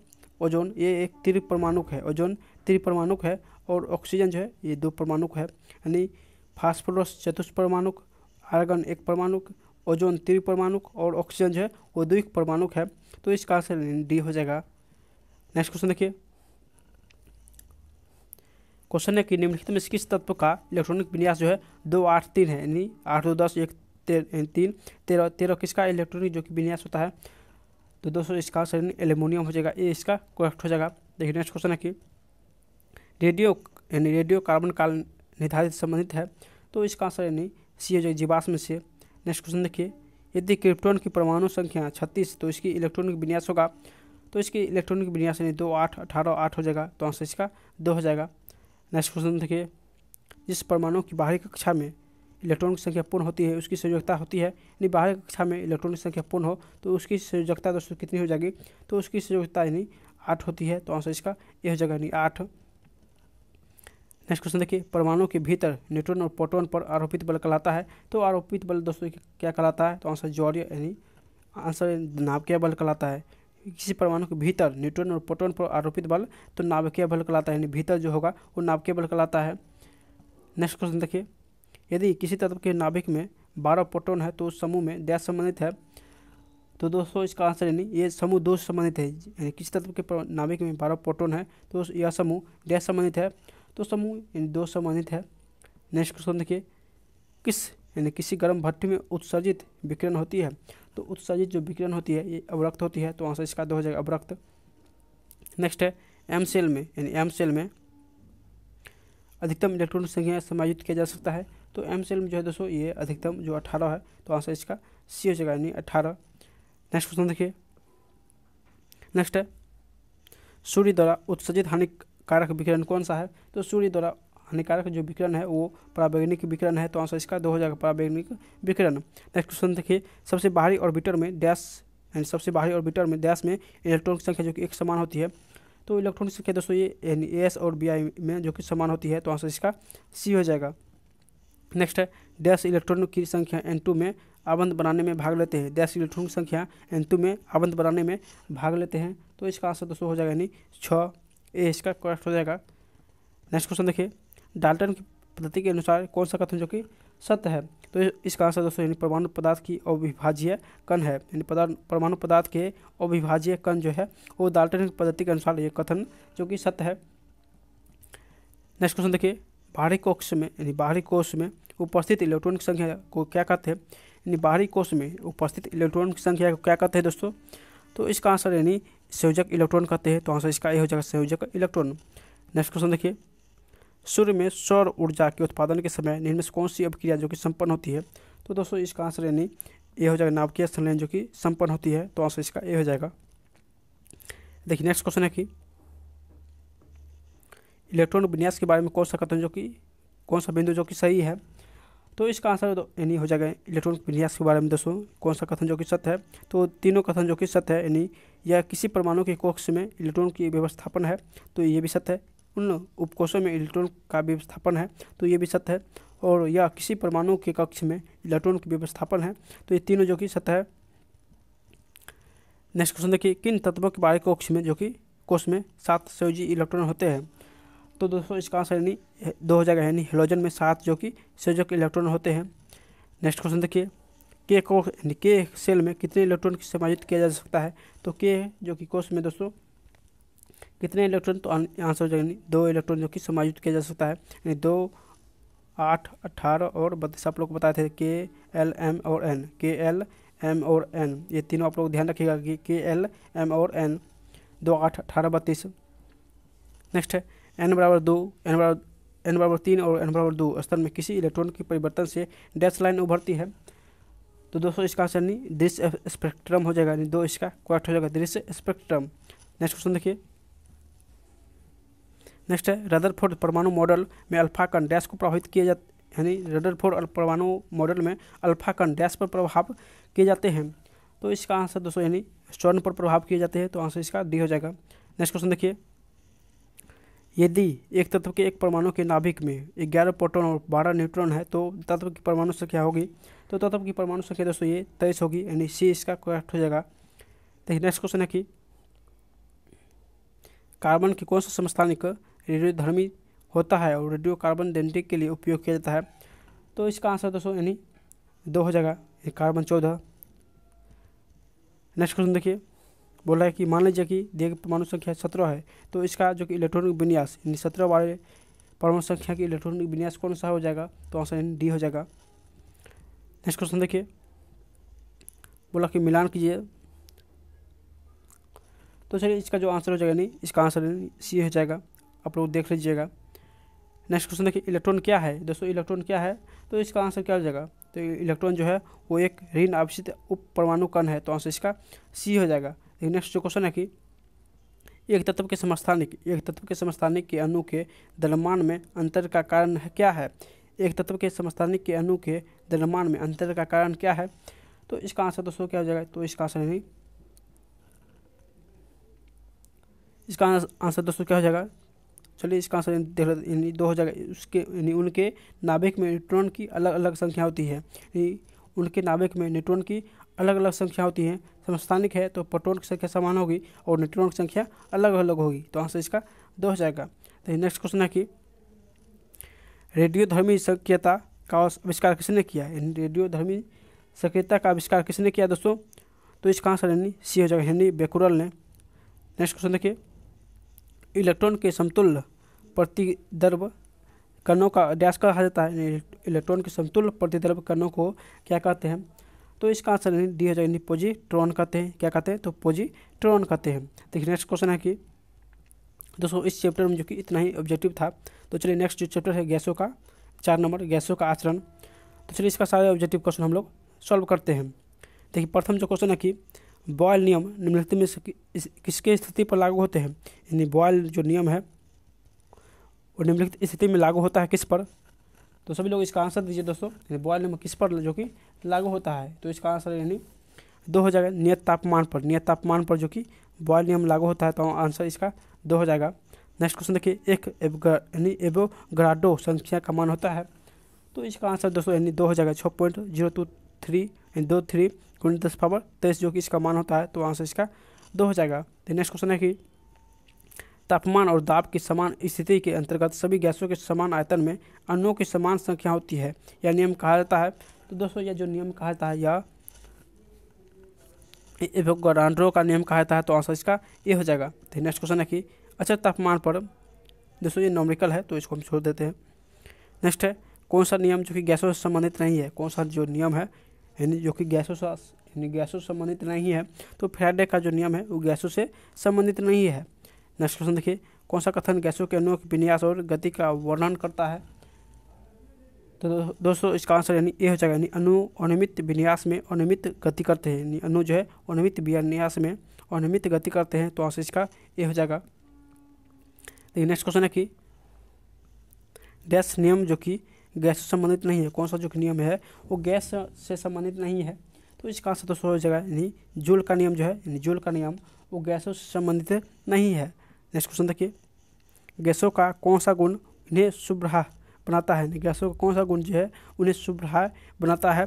ओजोन ये एक परमाणु है ओजोन परमाणु है और ऑक्सीजन जो है ये दो परमाणुक है यानी फास्फोरस परमाणु आर्गन एक परमाणु ओजोन परमाणु और ऑक्सीजन जो है वो द्विक परमाणुक है तो इसका आंसर डी हो जाएगा नेक्स्ट क्वेश्चन देखिए क्वेश्चन है कि निम्नलिखित में किस तत्व का इलेक्ट्रॉनिक विन्यास जो है दो आठ तीन है यानी आठ दो दस एक तीन तेरह तेरह किसका इलेक्ट्रॉनिक जो कि विन्यास होता है तो दोस्तों इसका आंसर एल्यूमिनियम हो जाएगा ये इसका करेक्ट हो जाएगा देखिए नेक्स्ट क्वेश्चन है कि रेडियो यानी रेडियो कार्बन काल निर्धारित संबंधित है तो इसका आंसर यानी सी हो जाएगा जीवाश्म से नेक्स्ट क्वेश्चन देखिए यदि क्रिप्टोन की परमाणु संख्या छत्तीस तो इसकी इलेक्ट्रॉनिक विन्यास होगा तो इसकी इलेक्ट्रॉनिक विन्यास यानी दो आठ अठारह आठ हो जाएगा तो आंसर इसका दो हो जाएगा नेक्स्ट क्वेश्चन देखिए जिस परमाणु की बाहरी कक्षा में इलेक्ट्रॉन की संख्या पूर्ण होती है उसकी संयोजकता होती है यानी बाहरी कक्षा में इलेक्ट्रॉन की संख्या पूर्ण हो तो उसकी संयोजकता दोस्तों कितनी हो जाएगी तो उसकी संयोजकता यानी आठ होती है तो आंसर इसका यह हो जाएगा यानी आठ नेक्स्ट क्वेश्चन देखिए परमाणु के भीतर न्यूट्रॉन और प्रोटोन पर आरोपित बल कहलाता है तो आरोपित बल दोस्तों क्या कहलाता है तो आंसर जॉर्ज यानी आंसर नाभिकीय बल कहलाता है किसी परमाणु के भीतर न्यूट्रॉन और प्रोटॉन पर आरोपित बल तो नाभिकीय बल कहलाता है यानी भीतर जो होगा वो नाभिकीय बल कहलाता है नेक्स्ट क्वेश्चन देखिए यदि किसी तत्व के नाभिक में बारह प्रोटोन है तो उस समूह में डैश संबंधित है तो दोस्तों इसका आंसर यानी ये समूह दो संबंधित है यानी किसी तत्व के नाभिक में बारह प्रोटोन है तो यह समूह डैश संबंधित है तो समूह यानी दो संबंधित है नेक्स्ट क्वेश्चन देखिए किस यानी किसी गर्म भट्टी में उत्सर्जित विकिरण होती है तो उत्सर्जित जो विकिरण होती है ये अवरक्त होती है तो आंसर इसका दो हो जाएगा अवरक्त नेक्स्ट है एम सेल में यानी एम सेल में अधिकतम इलेक्ट्रॉन संख्या समायोजित किया जा सकता है तो एम सेल में जो है दोस्तों ये अधिकतम जो अठारह है तो आंसर इसका सी हो जाएगा यानी अठारह नेक्स्ट क्वेश्चन देखिए नेक्स्ट है सूर्य द्वारा उत्सर्जित हानिकारक विकिरण कौन सा है तो सूर्य द्वारा हानिकारक जो विकिरण है वो प्रावैज्ञानिक विकिरण है तो आंसर इसका दो हो जाएगा प्रावैज्ञानिक विकिरण नेक्स्ट क्वेश्चन देखिए सबसे बाहरी ऑर्बिटर में डैश यानी सबसे बाहरी ऑर्बिटर में डैश में इलेक्ट्रॉन की संख्या जो कि एक समान होती है तो इलेक्ट्रॉन की संख्या दोस्तों ये यानी ए एस और बी आई में जो कि समान होती है तो आंसर इसका सी हो जाएगा नेक्स्ट है डैश इलेक्ट्रॉन की संख्या एन टू में आबंध बनाने में भाग लेते हैं डैश इलेक्ट्रॉन की संख्या एन टू में आबंध बनाने में भाग लेते हैं तो इसका आंसर दोस्तों हो जाएगा यानी छः ए इसका करेक्ट हो जाएगा नेक्स्ट क्वेश्चन देखिए डाल्टन की पद्धति के अनुसार कौन सा कथन जो कि सत्य है तो इसका आंसर दोस्तों यानी परमाणु पदार्थ की अविभाज्य कण है यानी परमाणु पदार्थ के अविभाज्य कण जो है वो डाल्टन की पद्धति के अनुसार ये कथन जो कि सत्य है नेक्स्ट क्वेश्चन देखिए बाहरी कोष में यानी बाहरी कोष में उपस्थित इलेक्ट्रॉन की संख्या को क्या कहते हैं यानी बाहरी कोष में उपस्थित इलेक्ट्रॉन की संख्या को क्या कहते हैं दोस्तों तो इसका आंसर यानी संयोजक इलेक्ट्रॉन कहते हैं तो आंसर इसका ये हो जाएगा संयोजक इलेक्ट्रॉन नेक्स्ट क्वेश्चन देखिए सूर्य में सौर ऊर्जा के उत्पादन के समय निम्न कौन सी अभिक्रिया जो कि संपन्न होती है तो दोस्तों इसका आंसर यानी ए हो जाएगा नावकीय संलयन जो कि संपन्न होती है तो आंसर इसका ए हो जाएगा देखिए नेक्स्ट क्वेश्चन है कि इलेक्ट्रॉन विन्यास के बारे में कौन सा कथन जो कि कौन सा बिंदु जो कि सही है तो इसका आंसर यानी हो जाएगा इलेक्ट्रॉन विन्यास के बारे में दोस्तों कौन सा कथन जो कि सत्य है तो तीनों कथन जो कि सत्य है यानी या किसी परमाणु के कक्ष में इलेक्ट्रॉन की व्यवस्थापन है तो ये भी सत्य है उन उपकोषों में इलेक्ट्रॉन का व्यवस्थापन है तो ये भी सत्य है और या किसी परमाणु के कक्ष में इलेक्ट्रॉन का व्यवस्थापन है तो ये तीनों जो कि सत्य है नेक्स्ट क्वेश्चन देखिए किन तत्वों के बारे कक्ष में जो कि कोष में सात सयोजी इलेक्ट्रॉन होते हैं तो दोस्तों इसका आंसर यानी दो हो जाएगा यानी हेलोजन में सात जो कि संयोजक इलेक्ट्रॉन होते हैं नेक्स्ट क्वेश्चन देखिए के कोष के सेल में कितने इलेक्ट्रॉन समायोजित किया जा सकता है तो के जो कि कोष में दोस्तों कितने इलेक्ट्रॉन तो आंसर हो जाएंगे दो इलेक्ट्रॉन जो कि समायोजित किया जा सकता है यानी दो आठ अट्ठारह और बत्तीस आप लोग को बताए थे के एल एम और एन के एल एम और एन ये तीनों आप लोग ध्यान रखिएगा कि के एल एम और एन दो आठ अठारह बत्तीस नेक्स्ट है एन बराबर दो एन बराबर एन बराबर तीन और एन बराबर दो स्तर में किसी इलेक्ट्रॉन के परिवर्तन से डैश लाइन उभरती है तो दोस्तों इसका आंसर नहीं दृश्य स्पेक्ट्रम हो जाएगा यानी दो इसका क्वार्ट हो जाएगा दृश्य स्पेक्ट्रम नेक्स्ट क्वेश्चन देखिए नेक्स्ट है रदरफोर्ड परमाणु मॉडल में अल्फा कण डैश को प्रभावित किया जा यानी रदरफोर्ड परमाणु मॉडल में अल्फा कण डैश पर प्रभाव किए जाते हैं तो इसका आंसर दोस्तों यानी स्टर्न पर प्रभाव किए जाते हैं तो आंसर इसका डी हो जाएगा नेक्स्ट क्वेश्चन देखिए यदि एक तत्व के एक परमाणु के नाभिक में ग्यारह प्रोटोन और बारह न्यूट्रॉन है तो तत्व की परमाणु संख्या होगी तो तत्व की परमाणु संख्या दोस्तों ये तेईस होगी यानी सी इसका करेक्ट हो जाएगा देखिए नेक्स्ट क्वेश्चन है कि कार्बन की कौन सा समस्थानिक रेडियोधर्मी होता है और रेडियो कार्बन डेंटिक के लिए उपयोग किया जाता है तो इसका आंसर दोस्तों यानी दो हो जाएगा कार्बन चौदह नेक्स्ट क्वेश्चन देखिए बोला है कि मान लीजिए कि दिए परमाणु संख्या सत्रह है तो इसका जो कि इलेक्ट्रॉनिक विन्यास यानी सत्रह वाले परमाणु संख्या की इलेक्ट्रॉनिक विन्यास कौन सा हो जाएगा तो आंसर यानी डी हो जाएगा नेक्स्ट क्वेश्चन देखिए बोला कि मिलान कीजिए तो चलिए इसका जो आंसर हो जाएगा यानी इसका आंसर सी हो जाएगा आप लोग देख लीजिएगा नेक्स्ट क्वेश्चन देखिए इलेक्ट्रॉन क्या है दोस्तों इलेक्ट्रॉन क्या है तो इसका आंसर क्या हो जाएगा तो इलेक्ट्रॉन जो है वो एक ऋण आवश्यक उप परमाणु कण है तो आंसर इसका सी हो जाएगा लेकिन नेक्स्ट जो क्वेश्चन है कि एक तत्व के समस्थानिक एक तत्व के समस्थानिक के अणु के दलमान में अंतर का कारण है क्या है एक तत्व के समस्थानिक के अणु के दलमान में अंतर का कारण क्या है तो इसका आंसर दोस्तों क्या हो जाएगा तो इसका आंसर नहीं इसका आंसर दोस्तों क्या हो जाएगा चलिए इसका आंसर यानी दो हजार उसके यानी उनके नाभिक में न्यूट्रॉन की अलग अलग संख्या होती है उनके नाभिक में न्यूट्रॉन की अलग अलग संख्या होती है समस्थानिक है तो प्रोटोन की संख्या समान होगी और न्यूट्रॉन की संख्या अलग अलग होगी तो आंसर इसका दो हो जाएगा तो नेक्स्ट क्वेश्चन है कि रेडियोधर्मी सक्रियता का आविष्कार किसने किया यानी रेडियोधर्मी सक्रियता का आविष्कार किसने किया दोस्तों तो इसका आंसर यानी सी हो जाएगा हेनी बेकुरल ने नेक्स्ट क्वेश्चन देखिए इलेक्ट्रॉन के समतुल्य प्रतिदर्भ कणों का डैश कहा जाता है इलेक्ट्रॉन के समतुल्य प्रतिदर्भ कणों को क्या कहते हैं तो इसका आंसर नहीं डी हो जाएगा पोजिट्रॉन कहते हैं क्या कहते हैं तो पोजिट्रॉन कहते हैं देखिए नेक्स्ट क्वेश्चन है कि दोस्तों इस चैप्टर में जो कि इतना ही ऑब्जेक्टिव था तो चलिए नेक्स्ट जो चैप्टर है गैसों का चार नंबर गैसों का आचरण तो चलिए इसका सारे ऑब्जेक्टिव क्वेश्चन हम लोग सॉल्व करते हैं देखिए प्रथम जो क्वेश्चन है कि बॉयल नियम निम्नलिखित में किसके स्थिति पर लागू होते हैं यानी बॉयल जो नियम है और निम्नलिखित स्थिति में लागू होता है किस पर तो सभी लोग इसका आंसर दीजिए दोस्तों बॉयल नियम किस पर जो कि लागू होता है तो इसका आंसर यानी दो हो जाएगा नियत तापमान पर नियत तापमान पर जो कि बॉयल नियम लागू होता है तो आंसर इसका दो हो जाएगा नेक्स्ट क्वेश्चन देखिए एक यानी एवोग्राडो संख्या का मान होता है तो इसका आंसर दोस्तों यानी दो हो जाएगा छः पॉइंट जीरो टू थ्री यानी दो थ्री गुणी दस पावर तेईस जो कि इसका मान होता है तो आंसर इसका दो हो जाएगा तो नेक्स्ट क्वेश्चन है कि तापमान और दाब की समान स्थिति के अंतर्गत सभी गैसों के समान आयतन में अणुओं की समान संख्या होती है यह नियम कहा जाता है तो दोस्तों यह जो नियम कहा जाता है यह एवोगाड्रो का नियम कहा जाता है तो आंसर इसका ये हो जाएगा तो नेक्स्ट क्वेश्चन है कि अच्छा तापमान पर दोस्तों ये नॉमिकल है तो इसको हम छोड़ देते हैं नेक्स्ट है कौन सा नियम जो कि गैसों से संबंधित नहीं है कौन सा जो नियम है यानी जो कि गैसों से यानी गैसों से संबंधित नहीं है तो फ्राइडे का जो नियम है वो गैसों से संबंधित नहीं है नेक्स्ट क्वेश्चन देखिए कौन सा कथन गैसों के अनुक विन्यास और गति का वर्णन करता है तो दोस्तों इसका आंसर यानी ए हो जाएगा यानी अनु अनियमित विन्यास में अनियमित गति करते हैं यानी अनु जो है अनियमित विन्यास में अनियमित गति करते हैं तो आंसर इसका ए हो जाएगा देखिए नेक्स्ट क्वेश्चन है कि डैश नियम जो कि गैस से संबंधित नहीं है कौन सा जो नियम है वो गैस से संबंधित नहीं है तो इसका आंसर दोस्तों हो जाएगा यानी जूल का नियम जो है यानी जूल का नियम वो गैसों से संबंधित नहीं है नेक्स्ट क्वेश्चन देखिए गैसों का कौन सा गुण इन्हें शुभ्रा बनाता है गैसों का कौन सा गुण जो है उन्हें शुभ्रा बनाता है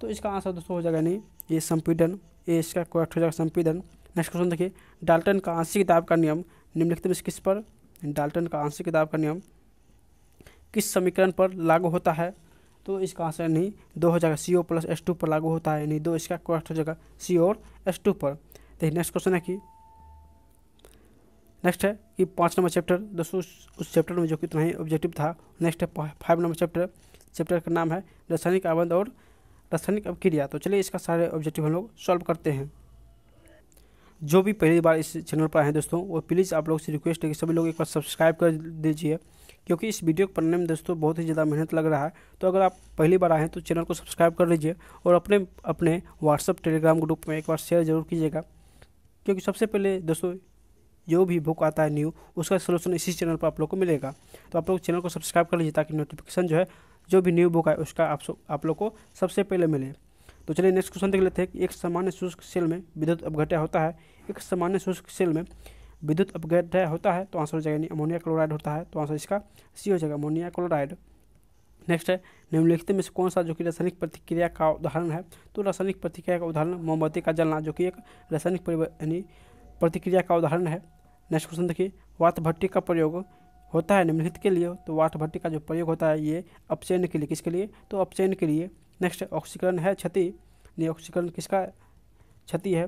तो इसका आंसर दोस्तों हो जाएगा नहीं ये संपीडन ये इसका करेक्ट हो जाएगा संपीडन नेक्स्ट क्वेश्चन देखिए डाल्टन का आंशिक किताब का नियम निम्नलिखित में किस पर डाल्टन का आंशिक किताब का नियम किस समीकरण पर लागू होता है तो इसका आंसर नहीं दो हो जाएगा C O plus S two पर लागू होता है नहीं दो इसका करेक्ट हो जाएगा सी और एस टू पर देखिए नेक्स्ट क्वेश्चन है कि नेक्स्ट है कि पाँच नंबर चैप्टर दोस्तों उस चैप्टर में जो कितना ही ऑब्जेक्टिव था नेक्स्ट है फाइव नंबर चैप्टर चैप्टर का नाम है रासायनिक आबंध और रासायनिक अपक्रिया तो चलिए इसका सारे ऑब्जेक्टिव हम लोग सॉल्व करते हैं जो भी पहली बार इस चैनल पर आए हैं दोस्तों वो प्लीज़ आप लोग से रिक्वेस्ट है कि सभी लोग एक बार सब्सक्राइब कर दीजिए क्योंकि इस वीडियो को पढ़ने में दोस्तों बहुत ही ज़्यादा मेहनत लग रहा है तो अगर आप पहली बार आए हैं तो चैनल को सब्सक्राइब कर लीजिए और अपने अपने व्हाट्सअप टेलीग्राम ग्रुप में एक बार शेयर जरूर कीजिएगा क्योंकि सबसे पहले दोस्तों जो भी बुक आता है न्यू उसका सोल्यूशन इसी चैनल पर आप लोग को मिलेगा तो आप लोग चैनल को सब्सक्राइब कर लीजिए ताकि नोटिफिकेशन जो है जो भी न्यू बुक आए उसका आप आप लोग को सबसे पहले मिले तो चलिए नेक्स्ट क्वेश्चन देख लेते हैं कि एक सामान्य शुष्क सेल में विद्युत अपघटय होता है एक सामान्य शुष्क सेल में विद्युत अपघटय होता है तो आंसर हो जाएगा अमोनिया क्लोराइड होता है तो आंसर इसका सी हो जाएगा अमोनिया क्लोराइड नेक्स्ट है निम्नलिखित में से कौन सा जो कि रासायनिक प्रतिक्रिया का उदाहरण है तो रासायनिक प्रतिक्रिया का उदाहरण मोमबत्ती का जलना जो कि एक रासायनिक यानी प्रतिक्रिया का उदाहरण है नेक्स्ट क्वेश्चन देखिए वाट भट्टी का प्रयोग होता है निम्नलिखित के लिए तो वाट भट्टी का जो प्रयोग होता है ये अपचयन के लिए किसके लिए तो अपचयन के लिए नेक्स्ट ऑक्सीकरण है क्षति नहीं ऑक्सीकरण किसका क्षति है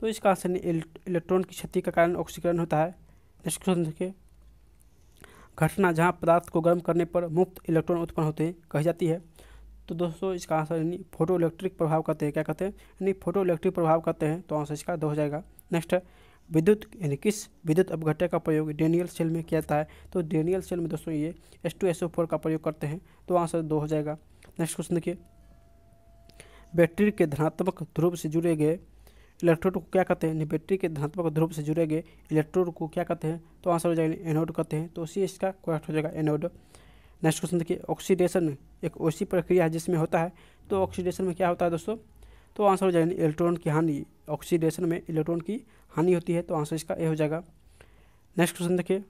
तो इसका आंसर इलेक्ट्रॉन की क्षति का कारण ऑक्सीकरण होता है नेक्स्ट क्वेश्चन देखिए घटना जहाँ पदार्थ को गर्म करने पर मुक्त इलेक्ट्रॉन उत्पन्न होते हैं कही जाती है तो दोस्तों इसका आंसर यानी फोटो इलेक्ट्रिक प्रभाव कहते हैं क्या कहते हैं यानी फोटो इलेक्ट्रिक प्रभाव कहते हैं तो आंसर इसका दो हो जाएगा नेक्स्ट है विद्युत यानी किस विद्युत अपघटक का प्रयोग डेनियल सेल में किया जाता है तो डेनियल सेल में दोस्तों ये S two S O four का प्रयोग करते हैं तो आंसर दो हो जाएगा नेक्स्ट क्वेश्चन देखिए बैटरी के धनात्मक ध्रुव से जुड़े गए इलेक्ट्रोड को क्या कहते हैं बैटरी के धनात्मक ध्रुव से जुड़े गए इलेक्ट्रोड को क्या कहते हैं तो आंसर हो जाएगा एनोड कहते हैं तो उसी इसका क्वेश्चन हो जाएगा एनोड नेक्स्ट क्वेश्चन देखिए ऑक्सीडेशन एक ओसी प्रक्रिया है जिसमें होता है तो ऑक्सीडेशन में क्या होता है दोस्तों तो आंसर हो जाएगा इलेक्ट्रॉन की हानि ऑक्सीडेशन में इलेक्ट्रॉन की हानि होती है तो आंसर इसका ए हो जाएगा नेक्स्ट क्वेश्चन देखिए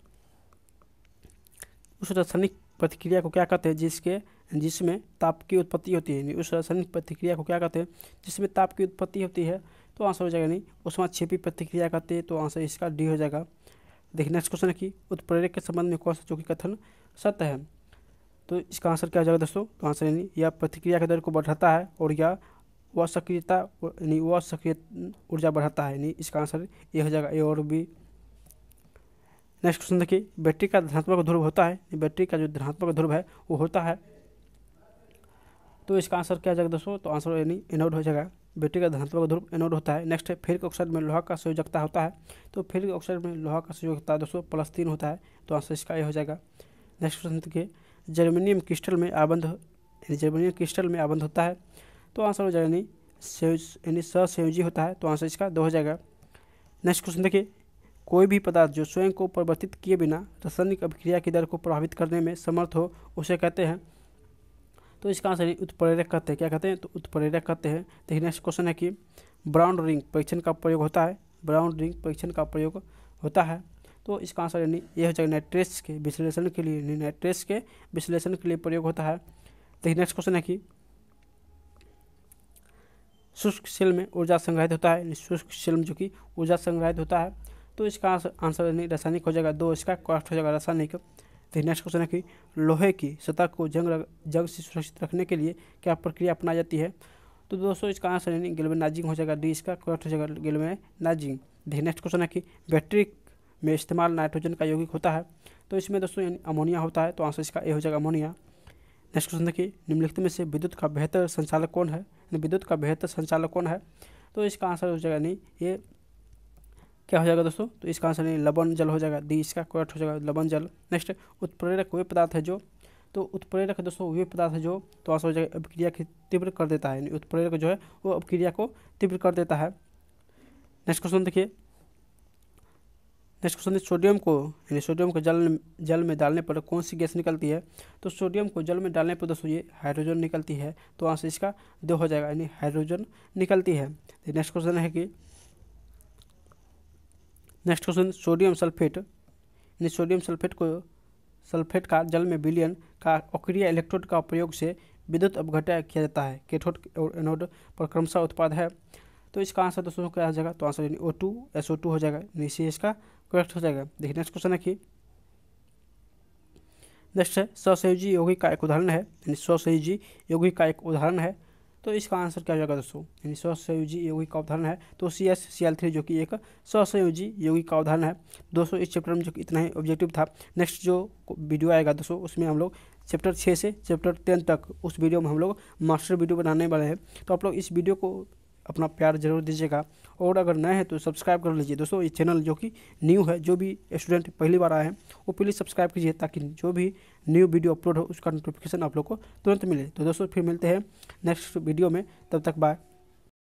उस रासायनिक प्रतिक्रिया को क्या कहते हैं जिसके जिसमें ताप की उत्पत्ति होती है उस रासायनिक प्रतिक्रिया को क्या कहते हैं जिसमें ताप की उत्पत्ति होती है तो आंसर हो जाएगा नहीं उसमें छिपी प्रतिक्रिया कहते हैं तो आंसर इसका डी हो जाएगा देखिए नेक्स्ट क्वेश्चन है कि उत्प्रेरक के संबंध में कौन सा चूँकि कथन सत्य है तो इसका आंसर क्या हो जाएगा दोस्तों तो आंसर यानी यह प्रतिक्रिया के दर को बढ़ाता है और यह वह सक्रियता यानी वह सक्रिय ऊर्जा बढ़ाता है यानी इसका आंसर ये हो जाएगा ए और बी नेक्स्ट क्वेश्चन देखिए बैटरी का धनात्मक ध्रुव होता है बैटरी का जो धनात्मक ध्रुव है वो होता है तो इसका आंसर क्या जाएगा दोस्तों तो आंसर यानी एनोड हो जाएगा बैटरी का धनात्मक ध्रुव एनोड होता है नेक्स्ट है के ऑक्साइड में लोहा का संयोजकता होता है तो के ऑक्साइड में लोहा का संयोजकता दोस्तों प्लस तीन होता है तो आंसर इसका ये हो जाएगा नेक्स्ट क्वेश्चन देखिए जर्मेनियम क्रिस्टल में आबंध जर्मेनियम क्रिस्टल में आबंध होता है तो आंसर हो जाएगा यानी सेवज यानी सहसंयोजी होता है तो आंसर इसका दो हो जाएगा नेक्स्ट क्वेश्चन देखिए कोई भी पदार्थ जो स्वयं को परिवर्तित किए बिना रासायनिक अभिक्रिया की दर को प्रभावित करने में समर्थ हो उसे कहते हैं तो इसका आंसर उत्प्रेरक कहते हैं क्या कहते हैं तो उत्प्रेरक कहते हैं देखिए नेक्स्ट क्वेश्चन है कि ब्राउन रिंग परीक्षण का प्रयोग होता है ब्राउन रिंग परीक्षण का प्रयोग होता है तो इसका आंसर यानी यह हो जाएगा नाइट्रेस के विश्लेषण के लिए नाइट्रेस के विश्लेषण के लिए प्रयोग होता है देखिए नेक्स्ट क्वेश्चन है कि शुष्क सेल में ऊर्जा संग्रहित होता है शुष्क सेल जो कि ऊर्जा संग्रहित होता है तो इसका आंसर रासायनिक हो जाएगा दो इसका कॉस्ट हो जाएगा रासायनिक तो नेक्स्ट क्वेश्चन है कि लोहे की सतह को जंग जंग से सुरक्षित रखने के लिए क्या प्रक्रिया अपनाई जाती है तो दोस्तों इसका आंसर यानी नाजिंग हो जाएगा डी इसका करेक्ट हो जाएगा गिल्वेनाइजिंग देखिए तो नेक्स्ट क्वेश्चन है कि बैटरी में इस्तेमाल नाइट्रोजन का यौगिक होता है तो इसमें दोस्तों यानी अमोनिया होता है तो आंसर इसका ए हो जाएगा अमोनिया नेक्स्ट क्वेश्चन देखिए निम्नलिखित में से विद्युत का बेहतर संचालक कौन है विद्युत का बेहतर संचालक कौन है तो इसका आंसर हो जाएगा नहीं ये क्या हो जाएगा दोस्तों तो इसका आंसर नहीं लवन जल हो जाएगा दी इसका करेक्ट हो जाएगा लवन जल नेक्स्ट उत्प्रेरक वे पदार्थ है जो तो उत्प्रेरक दोस्तों वे पदार्थ है जो तो आंसर हो जाएगा अपक्रिया की तीव्र कर देता है उत्प्रेरक जो है वो अपक्रिया को तीव्र कर देता है नेक्स्ट क्वेश्चन देखिए नेक्स्ट क्वेश्चन है सोडियम को यानी सोडियम को जल जल में डालने पर कौन सी गैस निकलती है तो सोडियम को जल में डालने पर दोस्तों ये हाइड्रोजन निकलती है तो आंसर इसका दो हो जाएगा यानी हाइड्रोजन निकलती है तो नेक्स्ट क्वेश्चन है कि नेक्स्ट क्वेश्चन सोडियम सल्फेट यानी सोडियम सल्फेट को सल्फेट का जल में विलियन का ऑक्रिया इलेक्ट्रोड का प्रयोग से विद्युत अपघटन किया जाता है केथोड और एनोड पर क्रमशः उत्पाद है तो इसका आंसर दोस्तों क्या हो जाएगा तो आंसर यानी O two S O two हो जाएगा यानी इसका करेक्ट हो जाएगा देखिए नेक्स्ट क्वेश्चन रखिए नेक्स्ट है स्वसयोजी योगी का एक उदाहरण है यानी स्वसयोजी योगी का एक उदाहरण है तो इसका आंसर क्या हो जाएगा दोस्तों यानी स्वसंयोजी योगी का उदाहरण है तो C S C L three जो कि एक स्वसंयोजी योगी का उदाहरण है दोस्तों इस चैप्टर में जो इतना ही ऑब्जेक्टिव था नेक्स्ट जो वीडियो आएगा दोस्तों उसमें हम लोग चैप्टर छः से चैप्टर टेन तक उस वीडियो में हम लोग मास्टर वीडियो बनाने वाले हैं तो आप लोग इस वीडियो को अपना प्यार जरूर दीजिएगा और अगर नए हैं तो सब्सक्राइब कर लीजिए दोस्तों ये चैनल जो कि न्यू है जो भी स्टूडेंट पहली बार आए हैं वो प्लीज़ सब्सक्राइब कीजिए ताकि जो भी न्यू वीडियो अपलोड हो उसका नोटिफिकेशन आप लोग को तुरंत मिले तो दोस्तों फिर मिलते हैं नेक्स्ट वीडियो में तब तक बाय